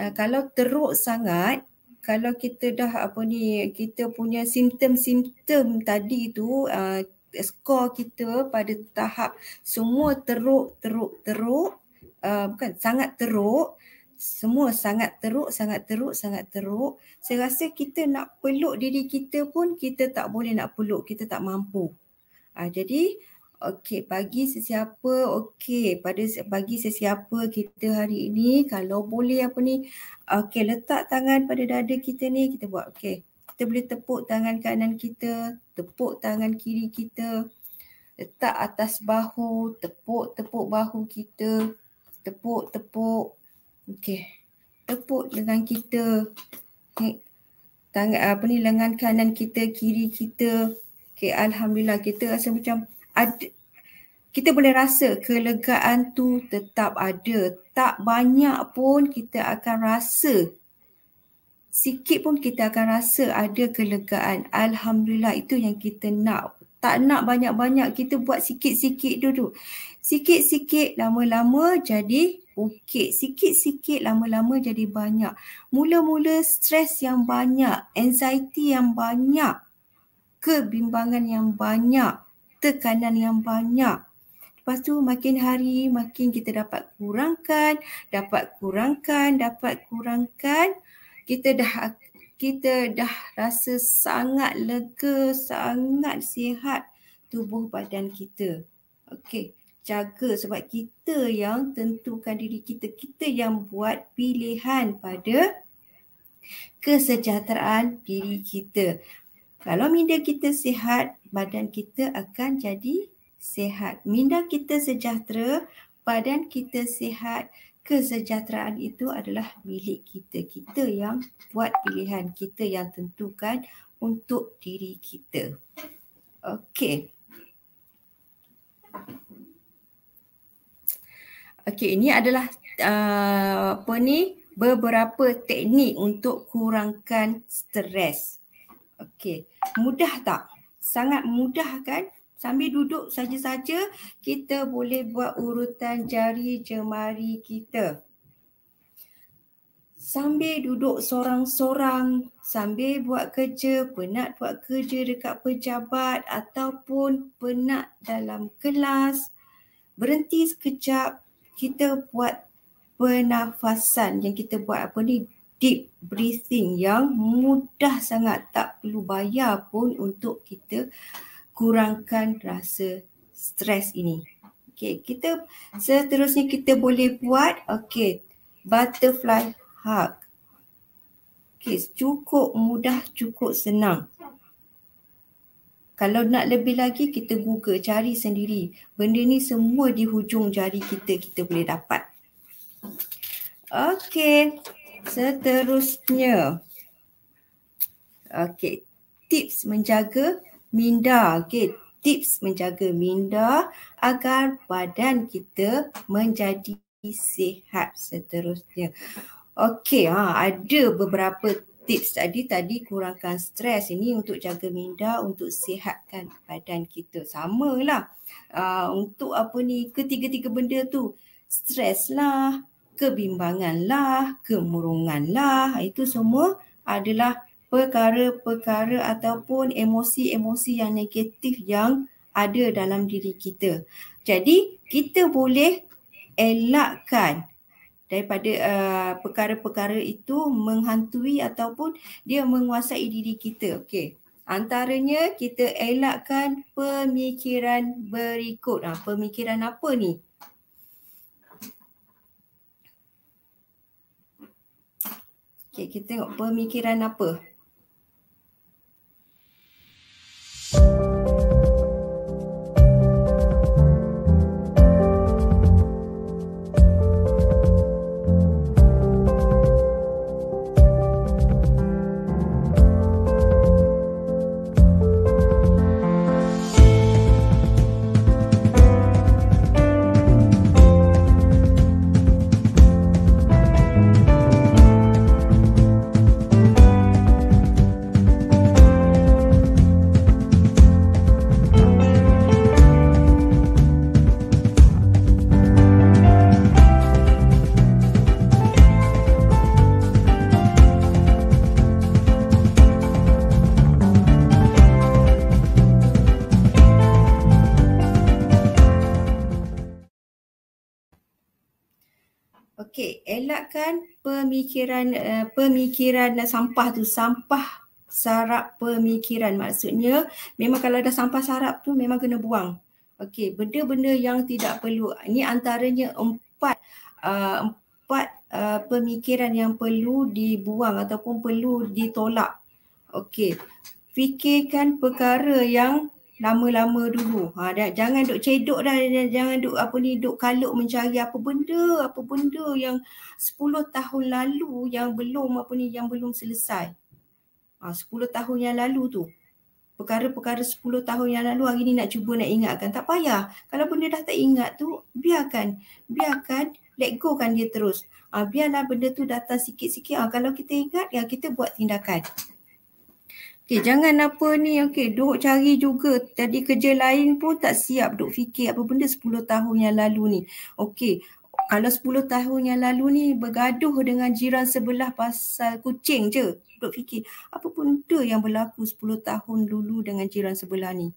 Speaker 2: uh, kalau teruk sangat kalau kita dah apa ni kita punya simptom-simptom tadi tu uh, skor kita pada tahap semua teruk teruk teruk uh, bukan sangat teruk uh, semua sangat teruk, sangat teruk, sangat teruk. Saya rasa kita nak peluk diri kita pun kita tak boleh nak peluk, kita tak mampu. Ha, jadi okay bagi sesiapa okay pada bagi sesiapa kita hari ini kalau boleh apa ni okay letak tangan pada dada kita ni kita buat okay kita boleh tepuk tangan kanan kita tepuk tangan kiri kita letak atas bahu tepuk tepuk bahu kita tepuk tepuk Okey. Tepuk dengan kita. Tangan apa ni lengan kanan kita, kiri kita. Okey, alhamdulillah kita rasa macam ada kita boleh rasa kelegaan tu tetap ada. Tak banyak pun kita akan rasa. Sikit pun kita akan rasa ada kelegaan. Alhamdulillah itu yang kita nak. Tak nak banyak-banyak kita buat sikit-sikit dulu. Sikit-sikit lama-lama jadi Okey, sikit-sikit lama-lama jadi banyak. Mula-mula stres yang banyak, anxiety yang banyak, kebimbangan yang banyak, tekanan yang banyak. Lepas tu makin hari makin kita dapat kurangkan, dapat kurangkan, dapat kurangkan. Kita dah kita dah rasa sangat lega, sangat sihat tubuh badan kita. Okey jaga sebab kita yang tentukan diri kita, kita yang buat pilihan pada kesejahteraan diri kita. Kalau minda kita sihat, badan kita akan jadi sihat. Minda kita sejahtera, badan kita sihat, kesejahteraan itu adalah milik kita. Kita yang buat pilihan, kita yang tentukan untuk diri kita. Okey. Thank Okey, ini adalah uh, apa ni beberapa teknik untuk kurangkan stres. Okey, mudah tak? Sangat mudah kan? Sambil duduk saja-saja kita boleh buat urutan jari jemari kita. Sambil duduk seorang-seorang, sambil buat kerja, penat buat kerja dekat pejabat ataupun penat dalam kelas, berhenti sekejap kita buat pernafasan yang kita buat apa ni deep breathing yang mudah sangat tak perlu bayar pun untuk kita kurangkan rasa stres ini. Okey, kita seterusnya kita boleh buat okey butterfly hug. Okey, cukup mudah, cukup senang. Kalau nak lebih lagi kita google cari sendiri. Benda ni semua di hujung jari kita kita boleh dapat. Okay, Seterusnya. Okay, Tips menjaga minda. Okay, Tips menjaga minda agar badan kita menjadi sihat seterusnya. Okey, ha, ada beberapa tips tadi tadi kurangkan stres ini untuk jaga minda untuk sihatkan badan kita sama lah uh, untuk apa ni ketiga-tiga benda tu stres lah kebimbangan lah kemurungan lah itu semua adalah perkara-perkara ataupun emosi-emosi yang negatif yang ada dalam diri kita. Jadi kita boleh elakkan daripada uh, perkara-perkara itu menghantui ataupun dia menguasai diri kita. Okey. Antaranya kita elakkan pemikiran berikut. Ha, pemikiran apa ni? Okey, kita tengok pemikiran apa. Thank you. elakkan pemikiran uh, pemikiran sampah tu sampah sarap pemikiran maksudnya memang kalau ada sampah sarap tu memang kena buang okey benda-benda yang tidak perlu ini antaranya empat uh, empat uh, pemikiran yang perlu dibuang ataupun perlu ditolak okey fikirkan perkara yang lama-lama dulu. Ha dah jangan duk cedok dah jangan duk apa ni duk kaluk mencari apa benda, apa benda yang 10 tahun lalu yang belum apa ni yang belum selesai. Ha 10 tahun yang lalu tu. Perkara-perkara 10 tahun yang lalu hari ni nak cuba nak ingatkan. Tak payah. Kalau benda dah tak ingat tu, biarkan. Biarkan let go kan dia terus. Ha, biarlah benda tu datang sikit-sikit. Ha, kalau kita ingat, ya kita buat tindakan. Okay, jangan apa ni, okay, duk cari juga. Tadi kerja lain pun tak siap duk fikir apa benda 10 tahun yang lalu ni. Okay, kalau 10 tahun yang lalu ni bergaduh dengan jiran sebelah pasal kucing je. Duk fikir, apa pun benda yang berlaku 10 tahun dulu dengan jiran sebelah ni.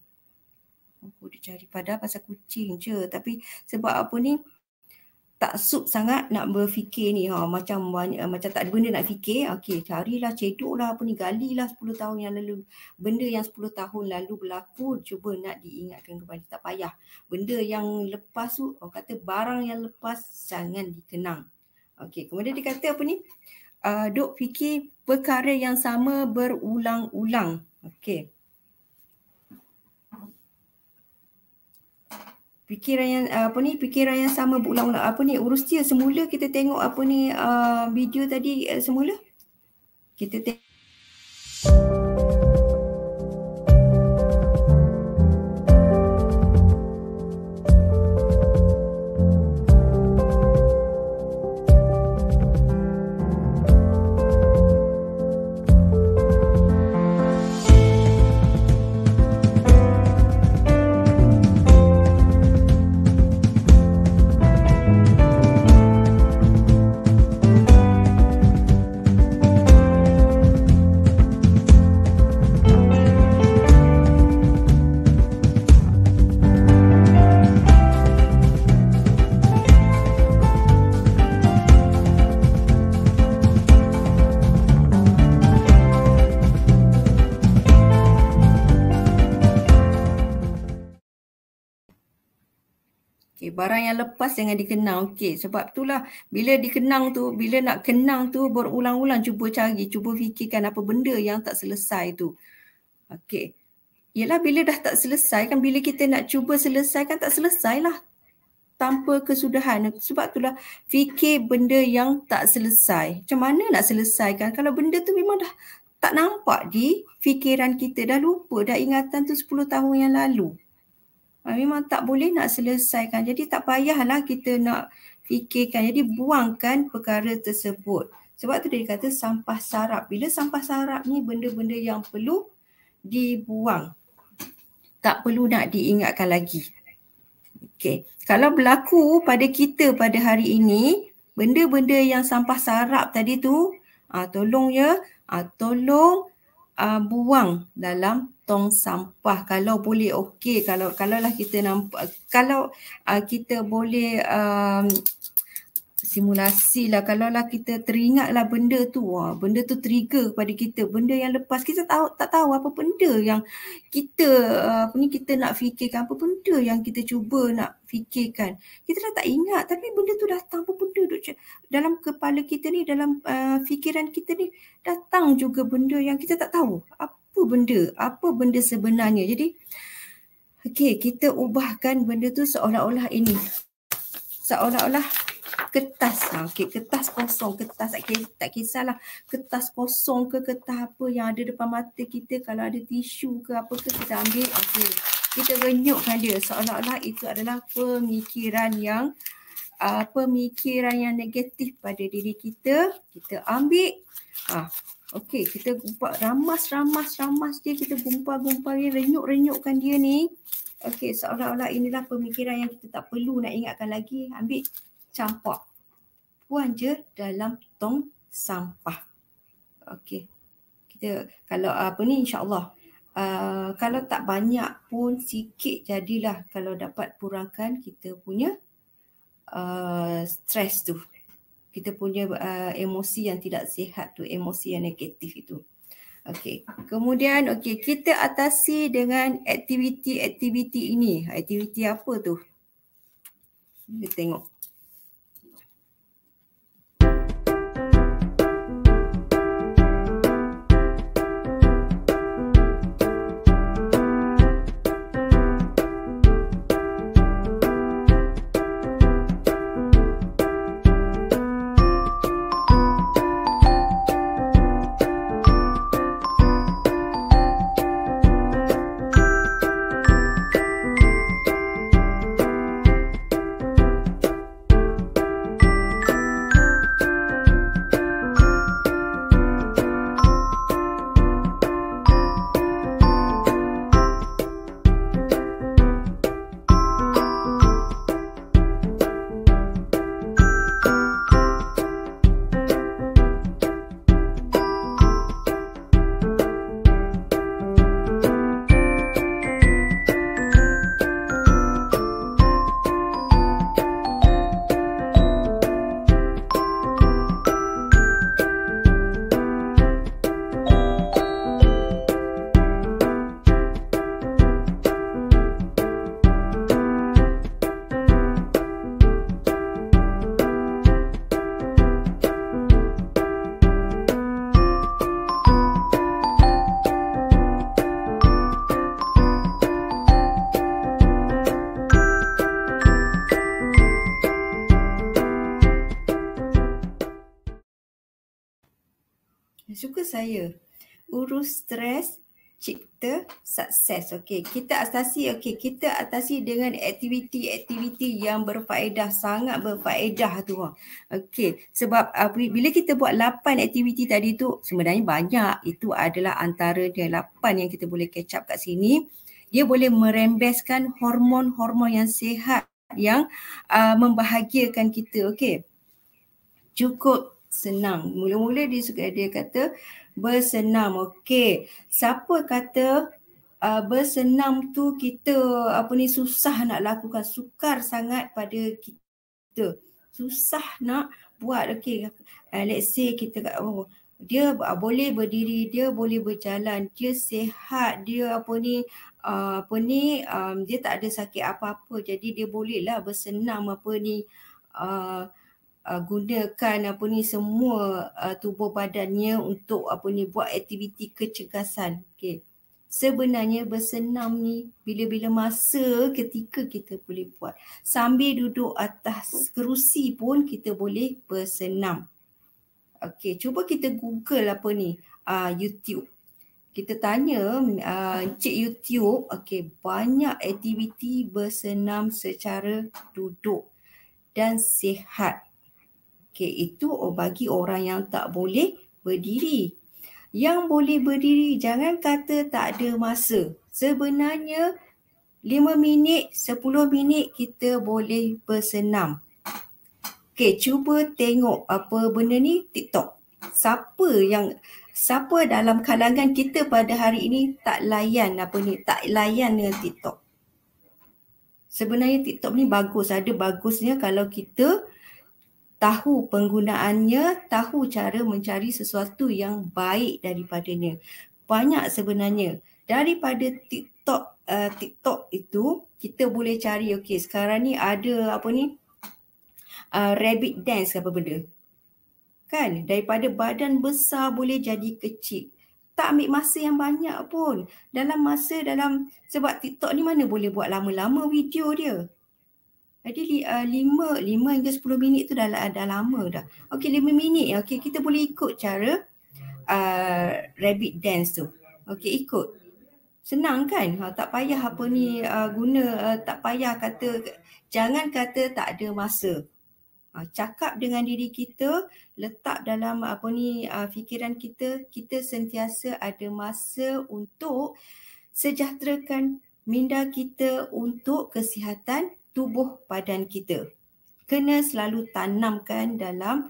Speaker 2: Oh, Aku cari pada pasal kucing je. Tapi sebab apa ni, tak sub sangat nak berfikir ni ha macam banyak, eh, macam tak ada benda nak fikir okey carilah ceduklah apa ni galilah 10 tahun yang lalu benda yang 10 tahun lalu berlaku cuba nak diingatkan kepada tak payah benda yang lepas tu orang kata barang yang lepas jangan dikenang okey kemudian dia kata apa ni uh, duk fikir perkara yang sama berulang-ulang okey fikiran yang apa ni fikiran yang sama ulang-ulang apa ni urus dia semula kita tengok apa ni uh, video tadi uh, semula kita tengok barang yang lepas dengan dikenang okey sebab itulah bila dikenang tu bila nak kenang tu berulang-ulang cuba cari cuba fikirkan apa benda yang tak selesai tu okey ialah bila dah tak selesai kan bila kita nak cuba selesaikan tak selesailah tanpa kesudahan sebab itulah fikir benda yang tak selesai macam mana nak selesaikan kalau benda tu memang dah tak nampak di fikiran kita dah lupa dah ingatan tu 10 tahun yang lalu ha, memang tak boleh nak selesaikan. Jadi tak payahlah kita nak fikirkan. Jadi buangkan perkara tersebut. Sebab tu dia kata sampah sarap. Bila sampah sarap ni benda-benda yang perlu dibuang. Tak perlu nak diingatkan lagi. Okay. Kalau berlaku pada kita pada hari ini, benda-benda yang sampah sarap tadi tu, ah, tolong ya, ah, tolong uh, buang dalam tong sampah kalau boleh okey kalau kalaulah kita nampak kalau uh, kita boleh uh, simulasi lah kalau lah kita teringat lah benda tu wah, benda tu trigger kepada kita benda yang lepas kita tahu tak tahu apa benda yang kita eh, apa ni kita nak fikirkan apa benda yang kita cuba nak fikirkan kita dah tak ingat tapi benda tu datang apa benda duk dalam kepala kita ni dalam uh, fikiran kita ni datang juga benda yang kita tak tahu apa benda apa benda sebenarnya jadi Okay, kita ubahkan benda tu seolah-olah ini. Seolah-olah kertas ha, lah, okay. kertas kosong kertas tak kisah, tak kisahlah kertas kosong ke kertas apa yang ada depan mata kita kalau ada tisu ke apa ke kita ambil okey kita renyukkan dia seolah-olah itu adalah pemikiran yang uh, pemikiran yang negatif pada diri kita kita ambil ha, okey kita gumpal ramas ramas ramas dia kita gumpal gumpal dia renyuk renyukkan dia ni Okey, seolah-olah inilah pemikiran yang kita tak perlu nak ingatkan lagi. Ambil campak puan je dalam tong sampah. Okey. Kita kalau apa ni insya-Allah Uh, kalau tak banyak pun sikit jadilah kalau dapat kurangkan kita punya uh, ah, stres tu. Kita punya uh, emosi yang tidak sihat tu, emosi yang negatif itu. Okey. Kemudian okey, kita atasi dengan aktiviti-aktiviti ini. Aktiviti apa tu? Kita tengok. saya. Urus stres, cipta sukses. Okey, kita atasi okey, kita atasi dengan aktiviti-aktiviti yang berfaedah, sangat berfaedah tu. Ha. Okey, sebab uh, bila kita buat lapan aktiviti tadi tu sebenarnya banyak. Itu adalah antara dia lapan yang kita boleh catch up kat sini. Dia boleh merembeskan hormon-hormon yang sihat yang uh, membahagiakan kita. Okey. Cukup senang. Mula-mula dia suka dia kata bersenam. Okey. Siapa kata uh, bersenam tu kita apa ni susah nak lakukan, sukar sangat pada kita. Susah nak buat. Okey. Uh, let's say kita oh, dia uh, boleh berdiri, dia boleh berjalan, dia sihat, dia apa ni uh, apa ni um, dia tak ada sakit apa-apa. Jadi dia bolehlah bersenam apa ni uh, uh, gunakan apa ni semua uh, tubuh badannya untuk apa ni buat aktiviti kecergasan. Okay. Sebenarnya bersenam ni bila-bila masa ketika kita boleh buat. Sambil duduk atas kerusi pun kita boleh bersenam. Okey, cuba kita Google apa ni? Uh, YouTube. Kita tanya uh, encik uh, YouTube, okey, banyak aktiviti bersenam secara duduk dan sihat. Okey, itu bagi orang yang tak boleh berdiri. Yang boleh berdiri, jangan kata tak ada masa. Sebenarnya 5 minit, 10 minit kita boleh bersenam. Okey, cuba tengok apa benda ni TikTok. Siapa yang siapa dalam kalangan kita pada hari ini tak layan apa ni, tak layan dengan TikTok. Sebenarnya TikTok ni bagus, ada bagusnya kalau kita tahu penggunaannya, tahu cara mencari sesuatu yang baik daripadanya. Banyak sebenarnya daripada TikTok uh, TikTok itu kita boleh cari okey sekarang ni ada apa ni uh, rabbit dance ke apa benda. Kan daripada badan besar boleh jadi kecil. Tak ambil masa yang banyak pun. Dalam masa dalam sebab TikTok ni mana boleh buat lama-lama video dia. Jadi uh, 5 5 hingga 10 minit tu dah dah lama dah. Okey 5 minit Okey kita boleh ikut cara uh, rabbit dance tu. Okey ikut. Senang kan? Ha, tak payah apa ni uh, guna uh, tak payah kata jangan kata tak ada masa. Ha, cakap dengan diri kita, letak dalam apa ni uh, fikiran kita, kita sentiasa ada masa untuk sejahterakan minda kita untuk kesihatan tubuh badan kita. Kena selalu tanamkan dalam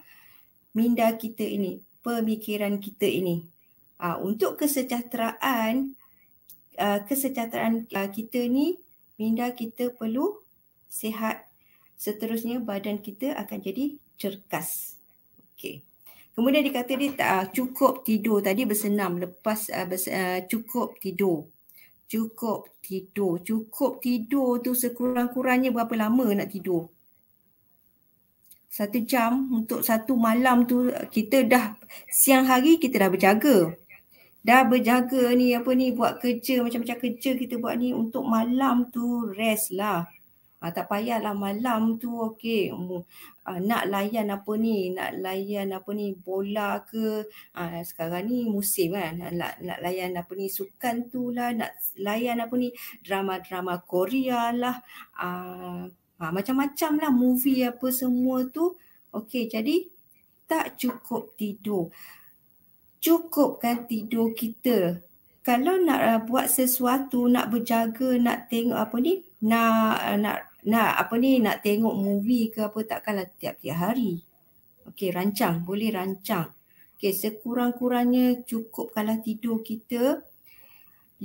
Speaker 2: minda kita ini, pemikiran kita ini. Uh, untuk kesejahteraan, uh, kesejahteraan uh, kita ni minda kita perlu sehat, Seterusnya badan kita akan jadi cerkas. Okey. Kemudian dikata dia tak cukup tidur tadi bersenam lepas uh, bers, uh, cukup tidur cukup tidur. Cukup tidur tu sekurang-kurangnya berapa lama nak tidur? Satu jam untuk satu malam tu kita dah siang hari kita dah berjaga. Dah berjaga ni apa ni buat kerja macam-macam kerja kita buat ni untuk malam tu rest lah. Ah, tak payahlah malam tu okey ah, nak layan apa ni nak layan apa ni bola ke ah, sekarang ni musim kan nak, nak layan apa ni sukan tu lah nak layan apa ni drama-drama Korea lah ah, ah, macam-macam lah movie apa semua tu okey jadi tak cukup tidur cukupkan tidur kita kalau nak ah, buat sesuatu nak berjaga nak tengok apa ni nak ah, nak nak apa ni nak tengok movie ke apa takkanlah tiap-tiap hari. Okey rancang, boleh rancang. Okey sekurang-kurangnya cukup kalau tidur kita 5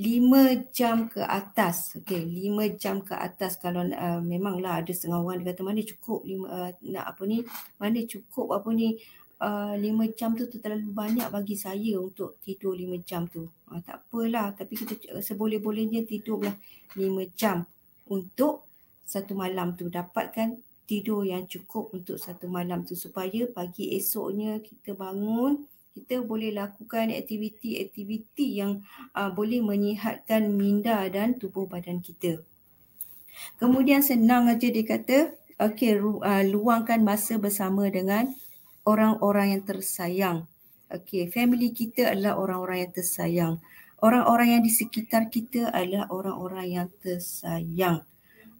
Speaker 2: jam ke atas. Okey 5 jam ke atas kalau uh, memanglah ada setengah orang dia kata mana cukup lima uh, nak apa ni mana cukup apa ni uh, 5 jam tu, tu terlalu banyak bagi saya untuk tidur 5 jam tu. Uh, tak apalah tapi kita uh, seboleh-bolehnya tidurlah 5 jam untuk satu malam tu dapatkan tidur yang cukup untuk satu malam tu supaya pagi esoknya kita bangun kita boleh lakukan aktiviti-aktiviti yang uh, boleh menyihatkan minda dan tubuh badan kita. Kemudian senang aja dia kata, okey uh, luangkan masa bersama dengan orang-orang yang tersayang. Okey, family kita adalah orang-orang yang tersayang. Orang-orang yang di sekitar kita adalah orang-orang yang tersayang.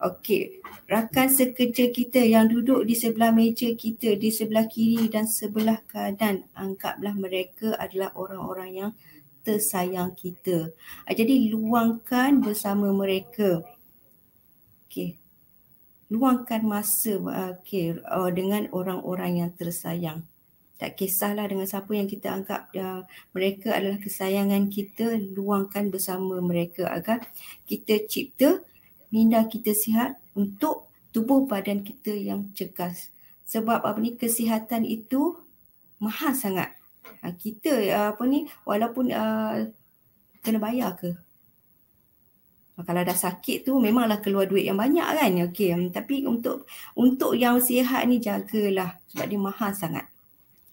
Speaker 2: Okey, rakan sekerja kita yang duduk di sebelah meja kita, di sebelah kiri dan sebelah kanan, anggaplah mereka adalah orang-orang yang tersayang kita. Ah, jadi luangkan bersama mereka. Okey. Luangkan masa ah, okey ah, dengan orang-orang yang tersayang. Tak kisahlah dengan siapa yang kita anggap uh, mereka adalah kesayangan kita, luangkan bersama mereka agar kita cipta minda kita sihat untuk tubuh badan kita yang cekas. Sebab apa ni kesihatan itu mahal sangat. Ha, kita eh, apa ni walaupun uh, kena bayar ke? Ha, kalau dah sakit tu memanglah keluar duit yang banyak kan. Okey, hmm, tapi untuk untuk yang sihat ni jagalah sebab dia mahal sangat.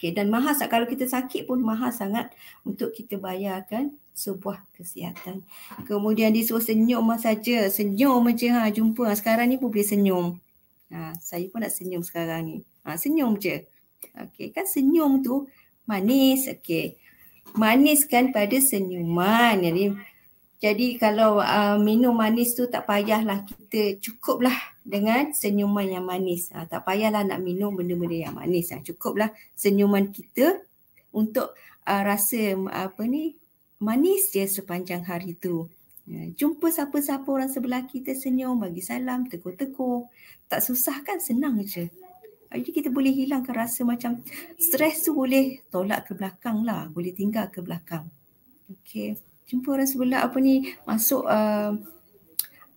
Speaker 2: Okey, dan mahal kalau kita sakit pun mahal sangat untuk kita bayarkan sebuah kesihatan. Kemudian dia suruh senyum saja. Senyum je ha, jumpa. Ha, sekarang ni pun boleh senyum. Ha, saya pun nak senyum sekarang ni. Ha, senyum je. okay kan senyum tu manis. okay Manis kan pada senyuman. Jadi, jadi kalau uh, minum manis tu tak payahlah kita cukuplah dengan senyuman yang manis. Ha, tak payahlah nak minum benda-benda yang manis. Ha, cukuplah senyuman kita untuk uh, rasa apa ni manis je sepanjang hari tu. Ya, jumpa siapa-siapa orang sebelah kita senyum, bagi salam, tegur-tegur. Tak susah kan, senang je. Jadi kita boleh hilangkan rasa macam stres tu boleh tolak ke belakang lah. Boleh tinggal ke belakang. Okay. Jumpa orang sebelah apa ni, masuk uh,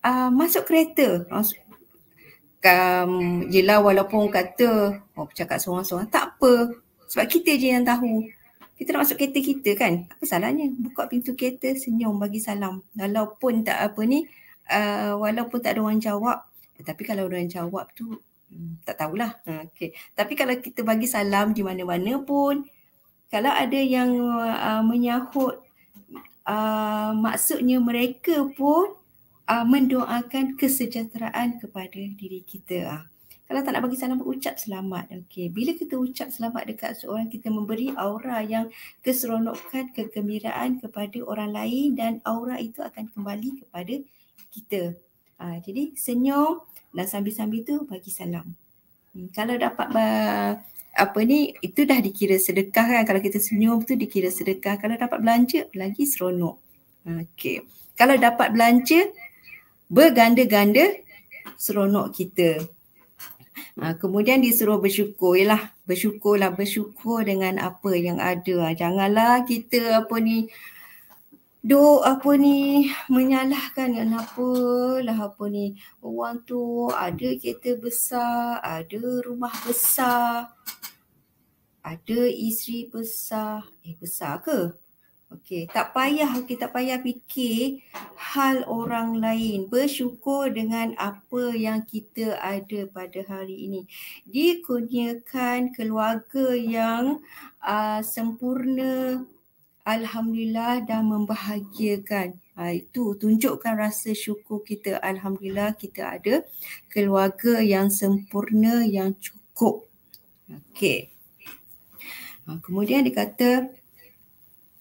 Speaker 2: uh, masuk kereta. Masuk, um, yelah walaupun kata, oh cakap seorang-seorang, tak apa. Sebab kita je yang tahu kita nak masuk kereta kita kan apa salahnya buka pintu kereta senyum bagi salam walaupun tak apa ni uh, walaupun tak ada orang jawab tapi kalau orang jawab tu hmm, tak tahulah ha, okay tapi kalau kita bagi salam di mana-mana pun kalau ada yang uh, menyahut uh, maksudnya mereka pun uh, mendoakan kesejahteraan kepada diri kita uh kalau tak nak bagi salam ucap selamat okey bila kita ucap selamat dekat seorang kita memberi aura yang keseronokan kegembiraan kepada orang lain dan aura itu akan kembali kepada kita ha, jadi senyum dan sambil-sambil tu bagi salam hmm, kalau dapat apa ni itu dah dikira sedekah kan kalau kita senyum tu dikira sedekah kalau dapat belanja lagi seronok ha, okey kalau dapat belanja berganda-ganda seronok kita Ha, kemudian disuruh bersyukur ialah bersyukurlah bersyukur dengan apa yang ada. Ah, janganlah kita apa ni do apa ni menyalahkan yang apa lah apa ni orang tu ada kereta besar, ada rumah besar. Ada isteri besar, eh besar ke? Okey, tak payah okay, tak payah fikir hal orang lain. Bersyukur dengan apa yang kita ada pada hari ini. Dikurniakan keluarga yang uh, sempurna. Alhamdulillah dan membahagiakan. Ha, itu tunjukkan rasa syukur kita. Alhamdulillah kita ada keluarga yang sempurna yang cukup. Okey. Ha, kemudian dikata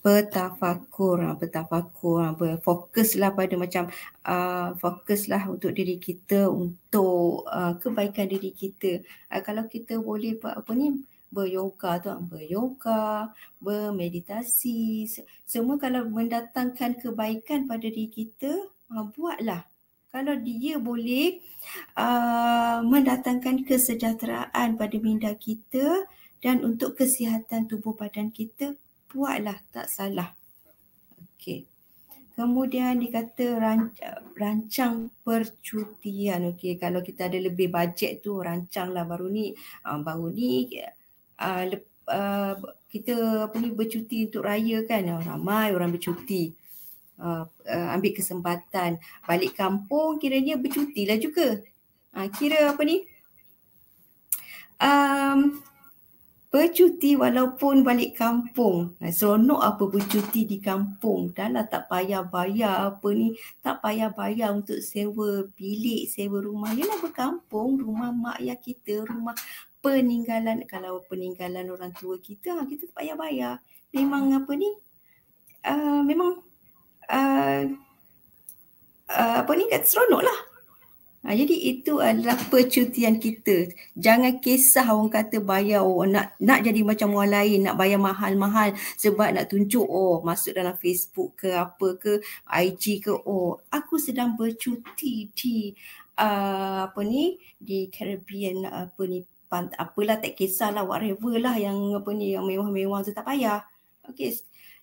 Speaker 2: bertafakur ha, bertafakur ha, berfokuslah pada macam uh, fokuslah untuk diri kita untuk kebaikan diri kita kalau kita boleh buat apa ni beryoga tu beryoga bermeditasi semua kalau mendatangkan kebaikan pada diri kita buatlah kalau dia boleh mendatangkan kesejahteraan pada minda kita dan untuk kesihatan tubuh badan kita buatlah tak salah. Okey. Kemudian dikata rancang, rancang percutian. Okey, kalau kita ada lebih bajet tu rancanglah baru ni uh, baru ni uh, lep, uh, kita apa ni bercuti untuk raya kan. Uh, ramai orang bercuti. Uh, uh, ambil kesempatan balik kampung kiranya bercutilah juga. Uh, kira apa ni? Um, Percuti walaupun balik kampung. Eh, seronok apa percuti di kampung. Dah lah tak payah bayar apa ni. Tak payah bayar untuk sewa bilik, sewa rumah. Yelah berkampung rumah mak ayah kita, rumah peninggalan. Kalau peninggalan orang tua kita, ah, kita tak payah bayar. Memang apa ni? Uh, memang uh, uh, apa ni kat seronok lah. Ha, jadi itu adalah percutian kita. Jangan kisah orang kata bayar oh, nak nak jadi macam orang lain, nak bayar mahal-mahal sebab nak tunjuk oh masuk dalam Facebook ke apa ke, IG ke oh aku sedang bercuti di uh, apa ni di Caribbean apa ni pant apalah tak kisahlah whatever lah yang apa ni yang mewah-mewah tu tak payah. Okey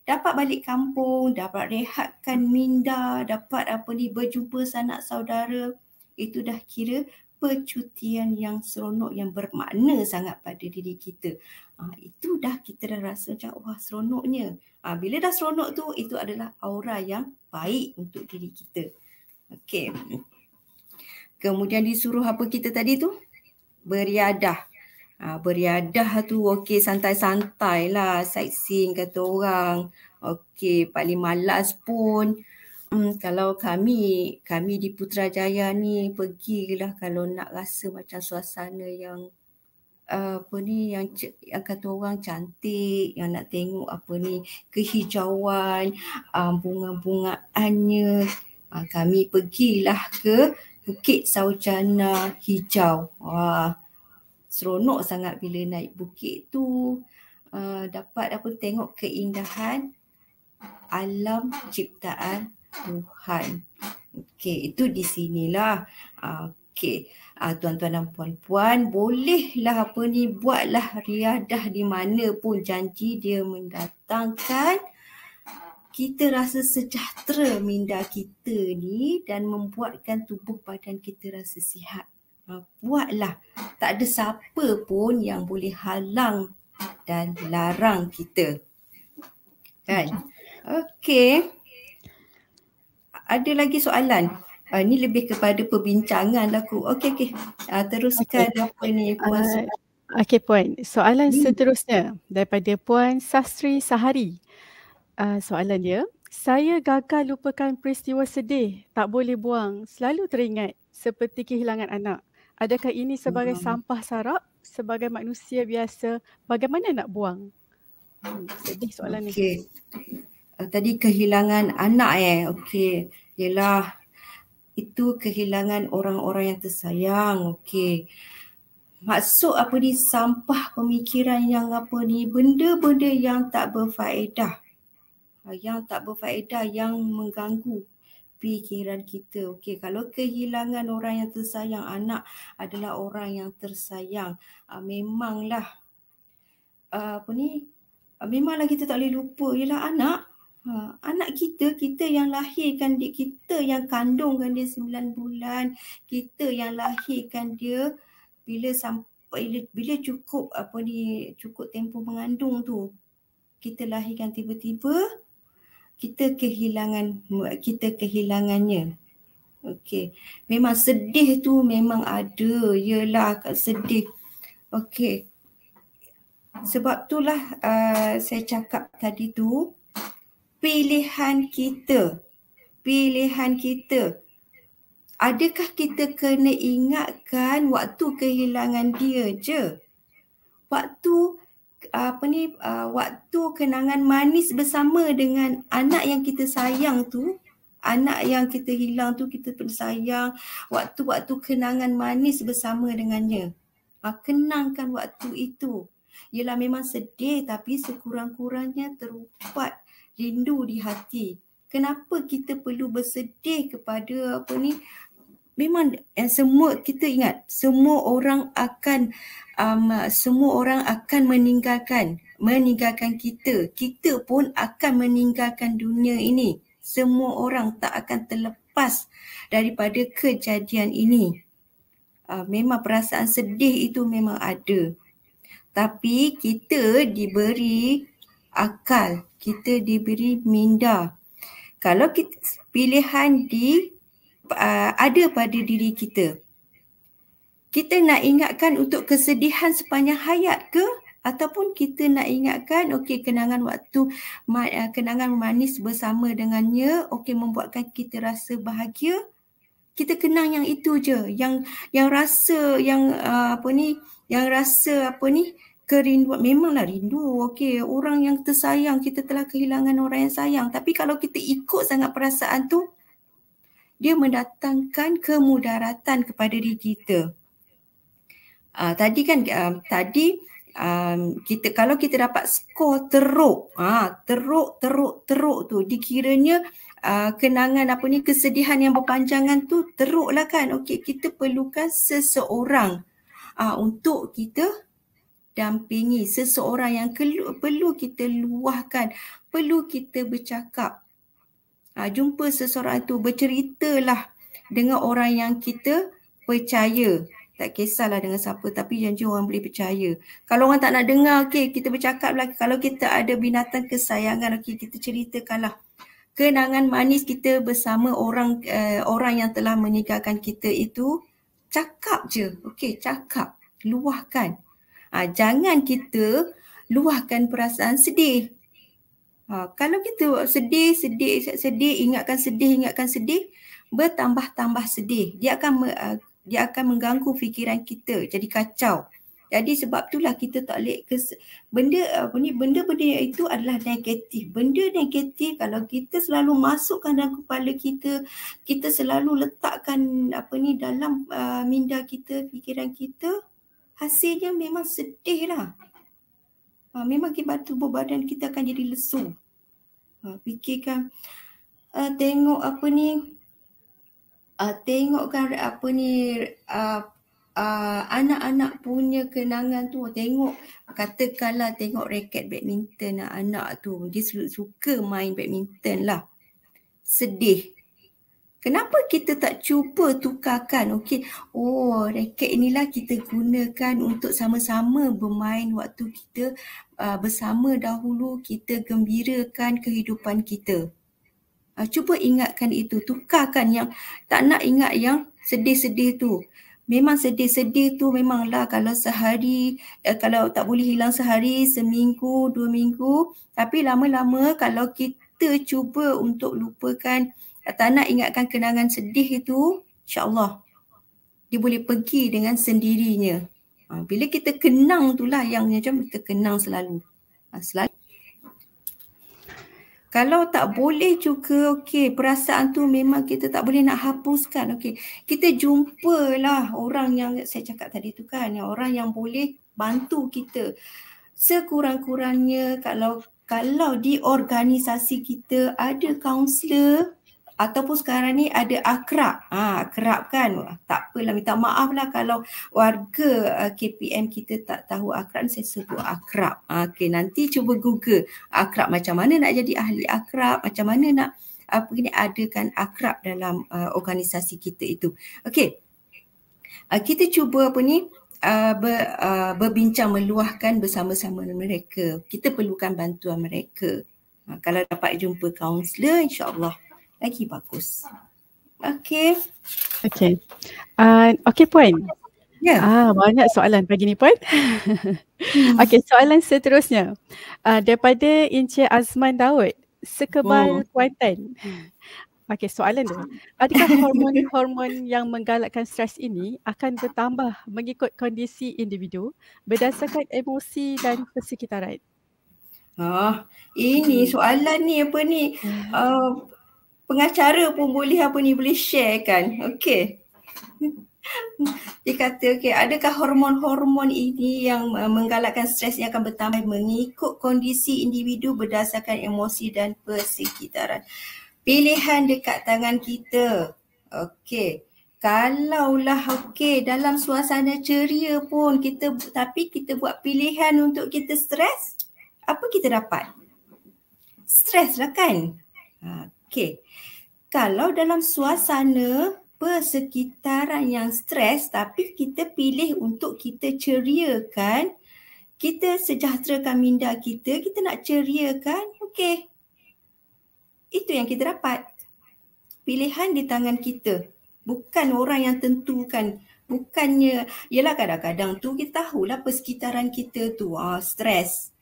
Speaker 2: dapat balik kampung, dapat rehatkan minda, dapat apa ni berjumpa sanak saudara itu dah kira percutian yang seronok yang bermakna sangat pada diri kita. Ha, itu dah kita dah rasa macam wah seronoknya. Ha, bila dah seronok tu itu adalah aura yang baik untuk diri kita. Okey. Kemudian disuruh apa kita tadi tu? Beriadah. Ha, beriadah tu okey santai-santai lah sightseeing kata orang. Okey paling malas pun. Hmm, kalau kami kami di Putrajaya ni pergilah kalau nak rasa macam suasana yang uh, apa ni yang yang kata orang cantik yang nak tengok apa ni kehijauan uh, bunga-bungaannya uh, kami pergilah ke Bukit Saujana Hijau. Wah seronok sangat bila naik bukit tu uh, dapat apa tengok keindahan alam ciptaan Tuhan. Okey, itu di sinilah. Ah, okey, uh, tuan-tuan dan puan-puan, bolehlah apa ni, buatlah riadah di mana pun janji dia mendatangkan kita rasa sejahtera minda kita ni dan membuatkan tubuh badan kita rasa sihat. Ah, buatlah. Tak ada siapa pun yang boleh halang dan larang kita. Kan? Okey ada lagi soalan? Uh, ni lebih kepada perbincangan aku. Okey okey.
Speaker 1: Uh, teruskan okay. apa ni puan. Uh, okey puan. Soalan hmm. seterusnya daripada puan Sastri Sahari. Uh, soalan dia, saya gagal lupakan peristiwa sedih, tak boleh buang, selalu teringat seperti kehilangan anak. Adakah ini sebagai hmm. sampah sarap sebagai manusia biasa bagaimana nak buang? Hmm, sedih soalan okay.
Speaker 2: ni. Ah, tadi kehilangan anak eh okey ialah itu kehilangan orang-orang yang tersayang okey maksud apa ni sampah pemikiran yang apa ni benda-benda yang tak berfaedah ah, yang tak berfaedah yang mengganggu fikiran kita okey kalau kehilangan orang yang tersayang anak adalah orang yang tersayang uh, memanglah uh, apa ni memanglah kita tak boleh lupa ialah anak Ha, anak kita, kita yang lahirkan dia, kita yang kandungkan dia sembilan bulan, kita yang lahirkan dia bila sampai bila, cukup apa ni cukup tempoh mengandung tu kita lahirkan tiba-tiba kita kehilangan kita kehilangannya. Okey. Memang sedih tu memang ada. Yalah kat sedih. Okey. Sebab itulah uh, saya cakap tadi tu pilihan kita. Pilihan kita. Adakah kita kena ingatkan waktu kehilangan dia je? Waktu apa ni waktu kenangan manis bersama dengan anak yang kita sayang tu anak yang kita hilang tu kita pun sayang waktu-waktu kenangan manis bersama dengannya kenangkan waktu itu ialah memang sedih tapi sekurang-kurangnya terupat rindu di hati. Kenapa kita perlu bersedih kepada apa ni? Memang yang eh, semua kita ingat semua orang akan um, semua orang akan meninggalkan meninggalkan kita. Kita pun akan meninggalkan dunia ini. Semua orang tak akan terlepas daripada kejadian ini. Uh, memang perasaan sedih itu memang ada. Tapi kita diberi akal, kita diberi minda. Kalau kita, pilihan di uh, ada pada diri kita. Kita nak ingatkan untuk kesedihan sepanjang hayat ke ataupun kita nak ingatkan okey kenangan waktu ma- uh, kenangan manis bersama dengannya okey membuatkan kita rasa bahagia kita kenang yang itu je yang yang rasa yang uh, apa ni yang rasa apa ni kerinduan memanglah rindu okey orang yang tersayang kita telah kehilangan orang yang sayang tapi kalau kita ikut sangat perasaan tu dia mendatangkan kemudaratan kepada diri kita uh, tadi kan um, tadi um, kita kalau kita dapat skor teruk uh, teruk teruk teruk tu dikiranya uh, kenangan apa ni kesedihan yang berpanjangan tu teruklah kan okey kita perlukan seseorang uh, untuk kita dampingi seseorang yang kelu, perlu kita luahkan perlu kita bercakap ha, jumpa seseorang itu berceritalah dengan orang yang kita percaya tak kisahlah dengan siapa tapi janji orang boleh percaya kalau orang tak nak dengar okay kita bercakap lagi kalau kita ada binatang kesayangan okay kita ceritakanlah kenangan manis kita bersama orang uh, orang yang telah menikahkan kita itu cakap je okay cakap luahkan Ha, jangan kita luahkan perasaan sedih. Ha, kalau kita sedih, sedih, sedih, ingatkan sedih, ingatkan sedih, bertambah-tambah sedih. Dia akan uh, dia akan mengganggu fikiran kita jadi kacau. Jadi sebab itulah kita tak boleh kes, benda apa ni benda-benda itu adalah negatif. Benda negatif kalau kita selalu masukkan dalam kepala kita, kita selalu letakkan apa ni dalam uh, minda kita, fikiran kita, hasilnya memang sedih lah. Ha, memang kita tubuh badan kita akan jadi lesu. Ha, fikirkan, uh, tengok apa ni, uh, tengokkan apa ni, uh, Uh, anak-anak punya kenangan tu tengok katakanlah tengok raket badminton anak tu dia suka main badminton lah sedih Kenapa kita tak cuba tukarkan? Okey. Oh, raket inilah kita gunakan untuk sama-sama bermain waktu kita uh, bersama dahulu kita gembirakan kehidupan kita. Uh, cuba ingatkan itu, tukarkan yang tak nak ingat yang sedih-sedih tu. Memang sedih-sedih tu memanglah kalau sehari eh, kalau tak boleh hilang sehari, seminggu, dua minggu, tapi lama-lama kalau kita cuba untuk lupakan kalau tak nak ingatkan kenangan sedih itu, insyaAllah dia boleh pergi dengan sendirinya. Ha, bila kita kenang itulah yang macam kita kenang selalu. Ha, selalu. Kalau tak boleh juga, okey, perasaan tu memang kita tak boleh nak hapuskan. Okey, kita jumpalah orang yang saya cakap tadi tu kan, yang orang yang boleh bantu kita. Sekurang-kurangnya kalau kalau di organisasi kita ada kaunselor, ataupun sekarang ni ada akrab. Ha, akrab kan? Tak apalah, minta maaf lah kalau warga uh, KPM kita tak tahu akrab ni, saya sebut akrab. Ha, ah, okay, nanti cuba google akrab macam mana nak jadi ahli akrab, macam mana nak apa ni adakan akrab dalam uh, organisasi kita itu. Okey. Uh, kita cuba apa ni Uh, ah, ber, uh, berbincang meluahkan bersama-sama dengan mereka. Kita perlukan bantuan mereka. Uh, kalau dapat jumpa kaunselor insya-Allah
Speaker 1: lagi bagus. Okey. Okey. Uh, Okey Puan. Ya. Ah, banyak soalan pagi ni Puan. hmm. Okey soalan seterusnya. Uh, daripada Encik Azman Daud. Sekebal oh. Kuantan. Okey soalan tu. Adakah hormon-hormon yang menggalakkan stres ini akan bertambah mengikut kondisi individu berdasarkan emosi dan persekitaran? Ah, ini soalan ni apa ni? Uh,
Speaker 2: pengacara pun boleh apa ni boleh share kan. Okey. Dia kata okey adakah hormon-hormon ini yang eh, menggalakkan stres yang akan bertambah mengikut kondisi individu berdasarkan emosi dan persekitaran. Pilihan dekat tangan kita. Okey. Kalaulah okey dalam suasana ceria pun kita tapi kita buat pilihan untuk kita stres, apa kita dapat? Streslah kan? Ha, okey kalau dalam suasana persekitaran yang stres tapi kita pilih untuk kita ceriakan kita sejahterakan minda kita kita nak ceriakan okey itu yang kita dapat pilihan di tangan kita bukan orang yang tentukan bukannya ialah kadang-kadang tu kita tahulah persekitaran kita tu ah stres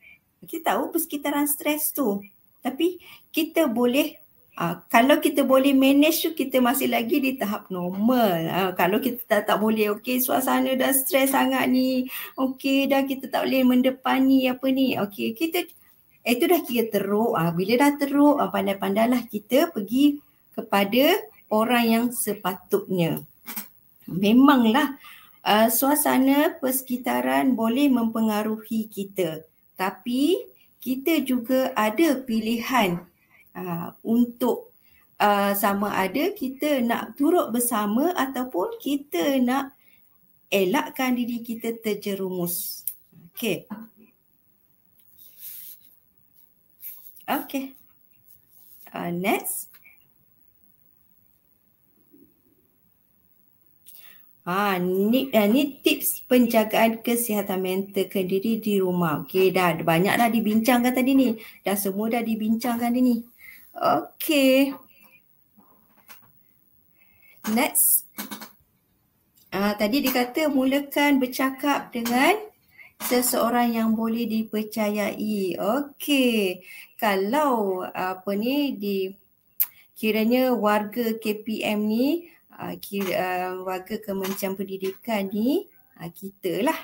Speaker 2: kita tahu persekitaran stres tu tapi kita boleh Uh, kalau kita boleh manage tu kita masih lagi di tahap normal. Uh, kalau kita tak, tak boleh okey suasana dah stres sangat ni. Okey dah kita tak boleh mendepani apa ni. Okey kita eh, itu dah kira teruk. Uh, bila dah teruk uh, pandai-pandailah kita pergi kepada orang yang sepatutnya. Memanglah uh, suasana persekitaran boleh mempengaruhi kita. Tapi kita juga ada pilihan Ah, untuk uh, sama ada kita nak turut bersama ataupun kita nak elakkan diri kita terjerumus. Okey. Okey. Uh, next. Ha, ni, ni tips penjagaan kesihatan mental diri di rumah. Okey dah banyaklah dibincangkan tadi ni. Dah semua dah dibincangkan tadi ni. Okay. Next. Uh, tadi dikata mulakan bercakap dengan seseorang yang boleh dipercayai. Okey. Kalau apa ni di kiranya warga KPM ni uh, kira, uh, warga Kementerian Pendidikan ni uh, kita lah.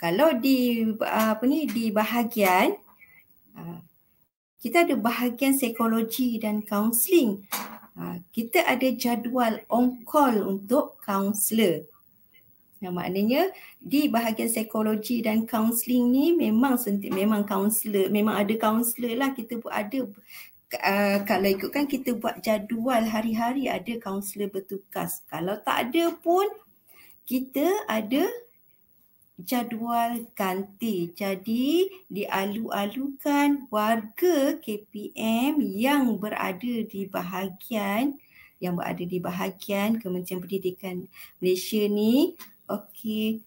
Speaker 2: Kalau di uh, apa ni di bahagian uh, kita ada bahagian psikologi dan kaunseling. Ah, kita ada jadual on-call untuk kaunselor. Yang maknanya di bahagian psikologi dan kaunseling ni memang senti, memang kaunselor, memang ada kaunselor lah kita buat. ada Uh, kalau ikutkan kita buat jadual hari-hari ada kaunselor bertugas. Kalau tak ada pun kita ada jadual ganti. Jadi dialu-alukan warga KPM yang berada di bahagian yang berada di bahagian Kementerian Pendidikan Malaysia ni okey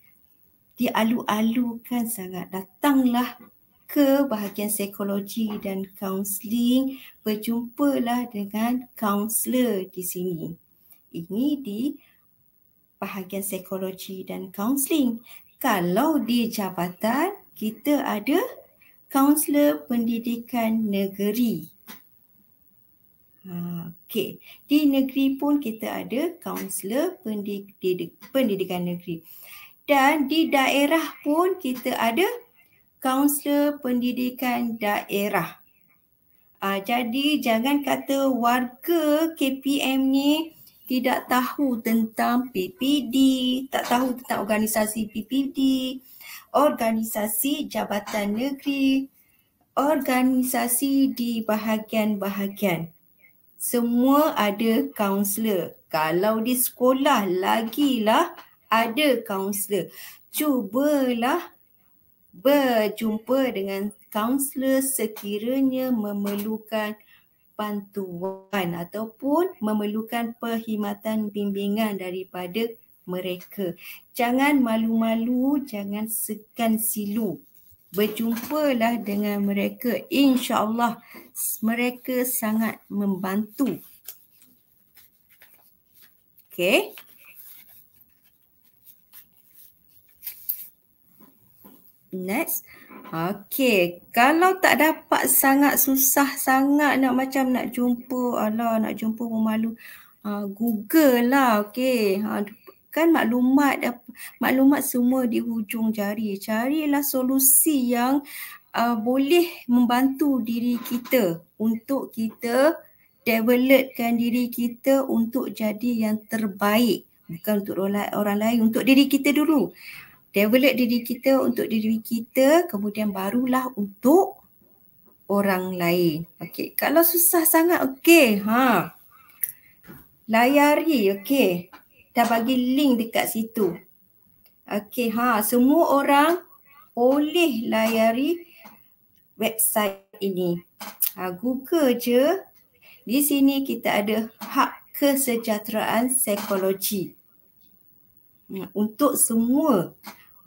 Speaker 2: dialu-alukan sangat datanglah ke bahagian psikologi dan kaunseling berjumpalah dengan kaunselor di sini. Ini di bahagian psikologi dan kaunseling. Kalau di jabatan, kita ada kaunselor pendidikan negeri. Ha, okey, di negeri pun kita ada kaunselor pendidik, pendidikan negeri. Dan di daerah pun kita ada kaunselor pendidikan daerah. Uh, jadi jangan kata warga KPM ni tidak tahu tentang PPD, tak tahu tentang organisasi PPD, organisasi jabatan negeri, organisasi di bahagian-bahagian. Semua ada kaunselor. Kalau di sekolah lagilah ada kaunselor. Cubalah berjumpa dengan kaunselor sekiranya memerlukan bantuan ataupun memerlukan perkhidmatan bimbingan daripada mereka. Jangan malu-malu, jangan segan silu. Berjumpalah dengan mereka. InsyaAllah mereka sangat membantu. Okay. Next. Okey, kalau tak dapat sangat susah sangat nak macam nak jumpa, alah nak jumpa malu ha, ah, Google lah okey. Ha, kan maklumat maklumat semua di hujung jari. Carilah solusi yang uh, boleh membantu diri kita untuk kita developkan diri kita untuk jadi yang terbaik. Bukan untuk orang lain, untuk diri kita dulu develop diri kita untuk diri kita kemudian barulah untuk orang lain. Okey, kalau susah sangat okey. Ha. Layari okey. Dah bagi link dekat situ. Okey, ha, semua orang boleh layari website ini. Ha, Google je. Di sini kita ada hak kesejahteraan psikologi. Hmm, untuk semua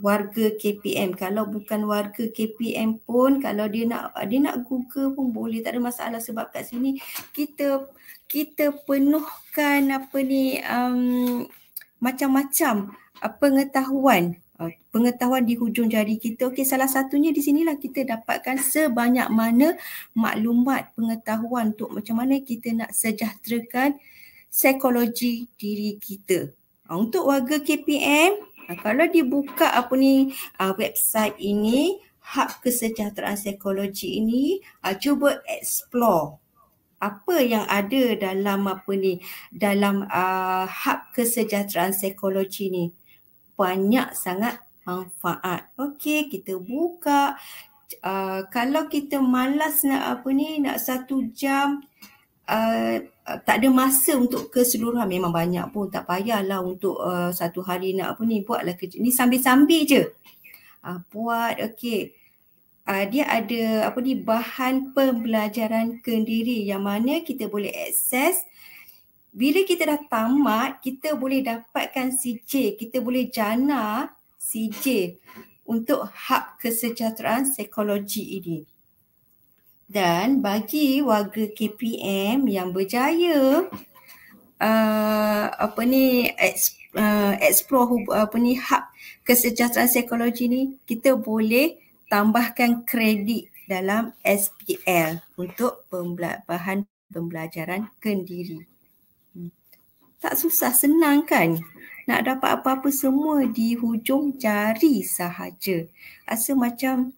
Speaker 2: warga KPM. Kalau bukan warga KPM pun kalau dia nak dia nak Google pun boleh tak ada masalah sebab kat sini kita kita penuhkan apa ni um, macam-macam uh, pengetahuan uh, pengetahuan di hujung jari kita. Okey salah satunya di sinilah kita dapatkan sebanyak mana maklumat pengetahuan untuk macam mana kita nak sejahterakan psikologi diri kita. Uh, untuk warga KPM Ha, kalau dibuka apa ni uh, website ini hak kesejahteraan psikologi ini uh, cuba explore apa yang ada dalam apa ni dalam uh, hak kesejahteraan psikologi ni banyak sangat manfaat. Okey, kita buka uh, kalau kita malas nak apa ni nak satu jam uh, Eh, tak ada masa untuk keseluruhan memang banyak pun tak payahlah untuk uh, satu hari nak apa ni buatlah kerja ni sambil-sambil je. Uh, buat okey. Uh, dia ada apa ni bahan pembelajaran kendiri yang mana kita boleh akses bila kita dah tamat kita boleh dapatkan CJ, kita boleh jana CJ untuk hak kesejahteraan psikologi ini dan bagi warga KPM yang berjaya uh, apa ni explore, uh, explore apa ni hak kesejahteraan psikologi ni kita boleh tambahkan kredit dalam SPL untuk pembelajaran pembelajaran kendiri. Hmm. Tak susah senang kan? Nak dapat apa-apa semua di hujung jari sahaja. Rasa macam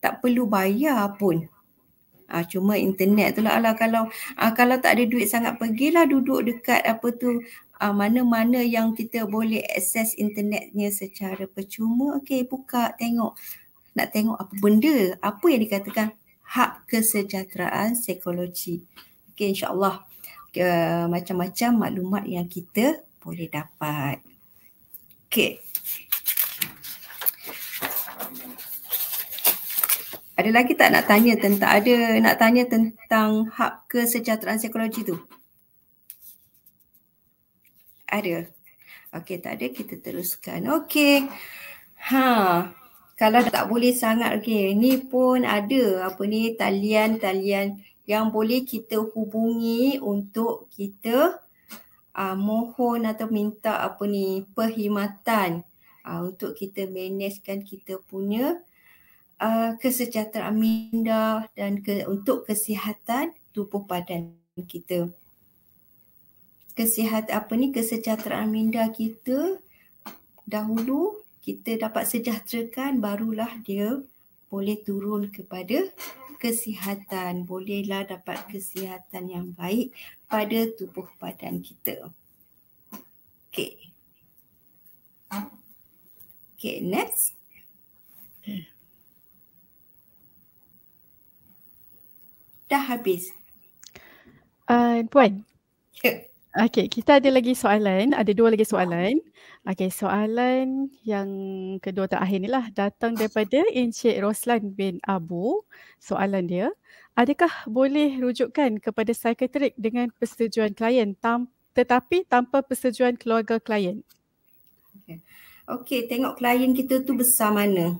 Speaker 2: tak perlu bayar pun. Ah cuma internet tu lah Alah, kalau ah, kalau tak ada duit sangat pergilah duduk dekat apa tu ah, mana-mana yang kita boleh akses internetnya secara percuma. Okey buka tengok nak tengok apa benda apa yang dikatakan hak kesejahteraan psikologi. Okey insyaallah macam-macam maklumat yang kita boleh dapat. Okey. Ada lagi tak nak tanya tentang ada nak tanya tentang hak kesejahteraan psikologi tu? Ada. Okey, tak ada kita teruskan. Okey. Ha. Kalau tak boleh sangat okey. Ni pun ada apa ni talian-talian yang boleh kita hubungi untuk kita uh, mohon atau minta apa ni perkhidmatan uh, untuk kita manage kan kita punya uh, kesejahteraan minda dan ke, untuk kesihatan tubuh badan kita. Kesihatan apa ni kesejahteraan minda kita dahulu kita dapat sejahterakan barulah dia boleh turun kepada kesihatan. Bolehlah dapat kesihatan yang baik pada tubuh badan kita. Okay. Okay, next. Okay.
Speaker 1: dah habis. Uh, Puan. Ya. Okay, kita ada lagi soalan. Ada dua lagi soalan. Okay, soalan yang kedua terakhir ni lah datang daripada Encik Roslan bin Abu. Soalan dia, adakah boleh rujukkan kepada psikiatrik dengan persetujuan klien tam- tetapi tanpa persetujuan keluarga klien? Okay. okay, tengok klien kita tu besar mana.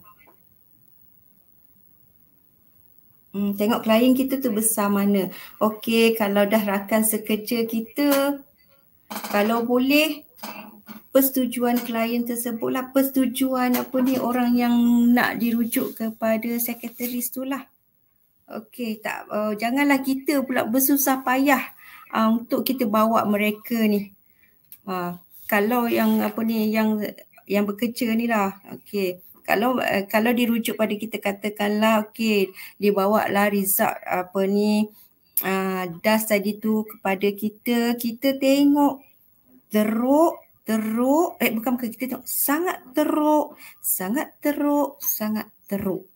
Speaker 2: Hmm, tengok klien kita tu besar mana. Okey, kalau dah rakan sekerja kita, kalau boleh persetujuan klien tersebut lah, persetujuan apa ni orang yang nak dirujuk kepada sekretaris itulah. lah. Okey, tak, uh, janganlah kita pula bersusah payah uh, untuk kita bawa mereka ni. Uh, kalau yang apa ni, yang yang bekerja ni lah. Okey, kalau uh, kalau dirujuk pada kita katakanlah okey dia bawa lah result apa ni uh, das tadi tu kepada kita kita tengok teruk teruk eh bukan bukan kita tengok sangat teruk sangat teruk sangat teruk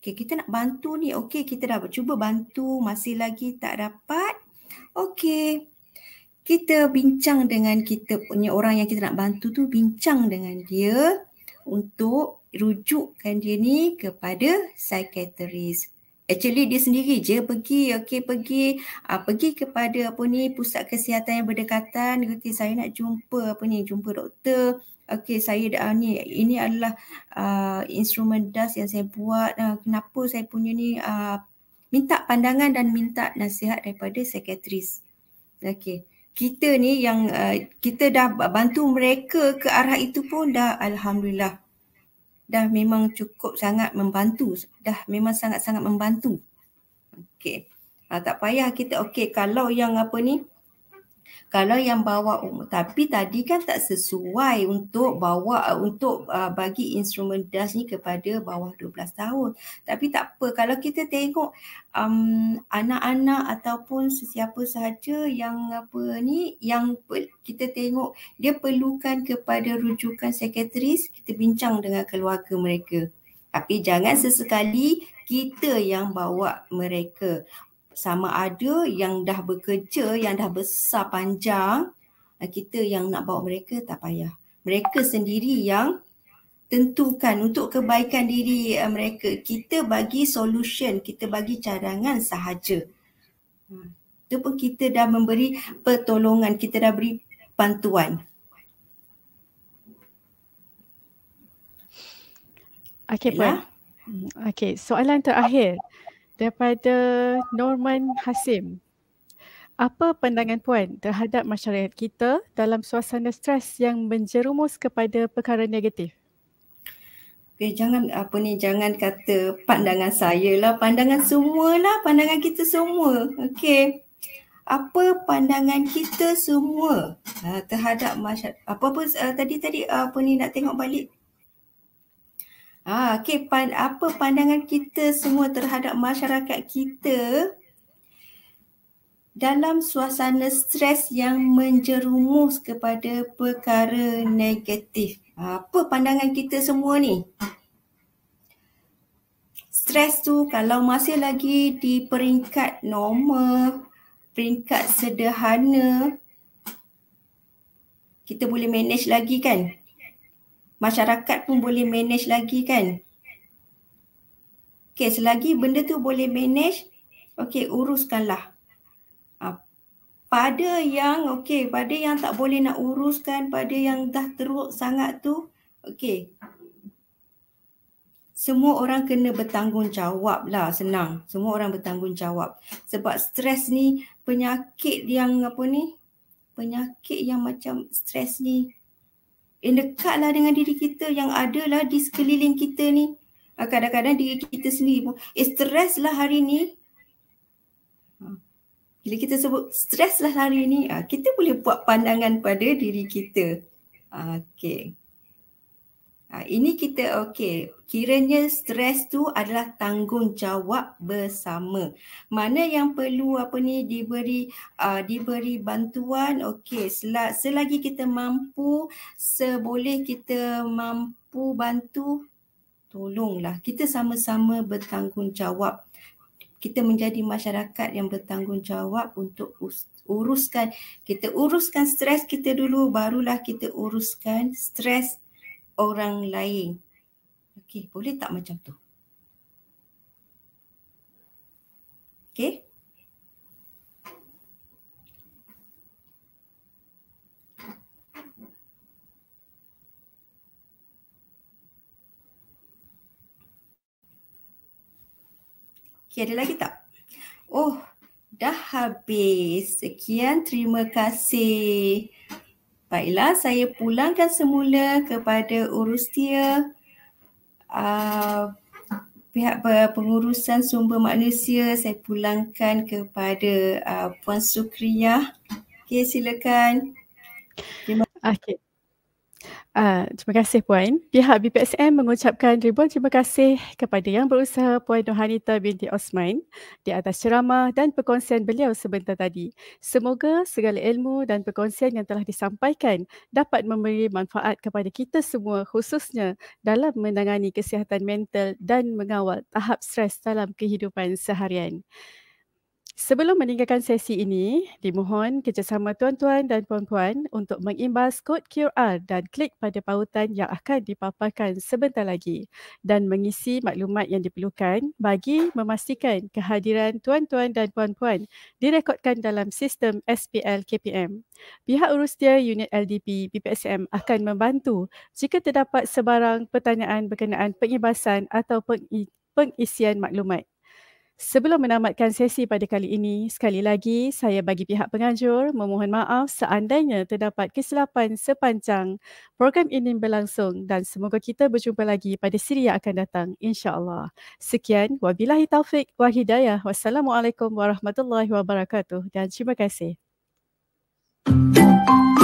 Speaker 2: Okay, kita nak bantu ni. Okey, kita dah cuba bantu. Masih lagi tak dapat. Okey, Kita bincang dengan kita punya orang yang kita nak bantu tu. Bincang dengan dia untuk rujukkan dia ni kepada psychiatrist. Actually dia sendiri je pergi, okay pergi uh, pergi kepada apa ni pusat kesihatan yang berdekatan. Dia kata saya nak jumpa apa ni, jumpa doktor. Okay saya dah uh, ni, ini adalah uh, instrumen DAS yang saya buat. Uh, kenapa saya punya ni uh, minta pandangan dan minta nasihat daripada psychiatrist. Okay kita ni yang uh, kita dah bantu mereka ke arah itu pun dah alhamdulillah dah memang cukup sangat membantu dah memang sangat-sangat membantu okey uh, tak payah kita okey kalau yang apa ni kalau yang bawa um, tapi tadi kan tak sesuai untuk bawa uh, untuk uh, bagi instrumen DAS ni kepada bawah 12 tahun tapi tak apa kalau kita tengok um, anak-anak ataupun sesiapa sahaja yang apa ni yang kita tengok dia perlukan kepada rujukan sekretaris kita bincang dengan keluarga mereka tapi jangan sesekali kita yang bawa mereka sama ada yang dah bekerja, yang dah besar panjang, eh, kita yang nak bawa mereka tak payah. Mereka sendiri yang tentukan untuk kebaikan diri eh, mereka. Kita bagi solution, kita bagi cadangan sahaja. Ha, itu pun kita dah memberi
Speaker 1: pertolongan, kita dah beri bantuan. Okay, Puan. Ya? Hmm, okay, soalan terakhir daripada Norman Hasim. Apa pandangan puan terhadap masyarakat kita dalam suasana stres yang menjerumus kepada perkara negatif? Okay, jangan apa ni jangan kata pandangan saya lah,
Speaker 2: pandangan semua lah, pandangan kita semua. Okey. Apa pandangan kita semua uh, terhadap masyarakat apa apa uh, tadi tadi uh, ah, apa ni nak tengok balik Ah, okay, pan, apa pandangan kita semua terhadap masyarakat kita dalam suasana stres yang menjerumus kepada perkara negatif. Ah, apa pandangan kita semua ni? Stres tu kalau masih lagi di peringkat normal, peringkat sederhana, kita boleh manage lagi kan? masyarakat pun boleh manage lagi kan okey selagi benda tu boleh manage okey uruskanlah ha, pada yang okey pada yang tak boleh nak uruskan pada yang dah teruk sangat tu okey semua orang kena bertanggungjawab lah senang. Semua orang bertanggungjawab. Sebab stres ni penyakit yang apa ni? Penyakit yang macam stres ni yang dekatlah dengan diri kita yang adalah di sekeliling kita ni ah, kadang-kadang diri kita sendiri pun eh stres lah hari ni ah, bila kita sebut stres lah hari ni ah, kita boleh buat pandangan pada diri kita okay Ha, ini kita okey kiranya stres tu adalah tanggungjawab bersama mana yang perlu apa ni diberi uh, diberi bantuan okey sel- selagi kita mampu seboleh kita mampu bantu tolonglah kita sama-sama bertanggungjawab kita menjadi masyarakat yang bertanggungjawab untuk uruskan kita uruskan stres kita dulu barulah kita uruskan stres orang lain. Okey, boleh tak macam tu? Okey. Okey, ada lagi tak? Oh, dah habis. Sekian, terima kasih. Baiklah, saya pulangkan semula kepada Urustia uh, ah, pihak pengurusan sumber manusia. Saya pulangkan kepada uh, Puan Sukriyah. Okey,
Speaker 1: silakan. Terima Okay. Ah, terima kasih Puan. Pihak BPSM mengucapkan ribuan terima kasih kepada yang berusaha Puan Nohanita binti Osman di atas ceramah dan perkongsian beliau sebentar tadi. Semoga segala ilmu dan perkongsian yang telah disampaikan dapat memberi manfaat kepada kita semua khususnya dalam menangani kesihatan mental dan mengawal tahap stres dalam kehidupan seharian. Sebelum meninggalkan sesi ini, dimohon kerjasama tuan-tuan dan puan-puan untuk mengimbas kod QR dan klik pada pautan yang akan dipaparkan sebentar lagi dan mengisi maklumat yang diperlukan bagi memastikan kehadiran tuan-tuan dan puan-puan direkodkan dalam sistem SPL KPM. Pihak urus dia unit LDP BPSM akan membantu jika terdapat sebarang pertanyaan berkenaan pengimbasan atau pengisian maklumat. Sebelum menamatkan sesi pada kali ini, sekali lagi saya bagi pihak penganjur memohon maaf seandainya terdapat kesilapan sepanjang program ini berlangsung dan semoga kita berjumpa lagi pada siri yang akan datang insya-Allah. Sekian wabillahi taufik wal hidayah. Wassalamualaikum warahmatullahi wabarakatuh dan terima kasih. Música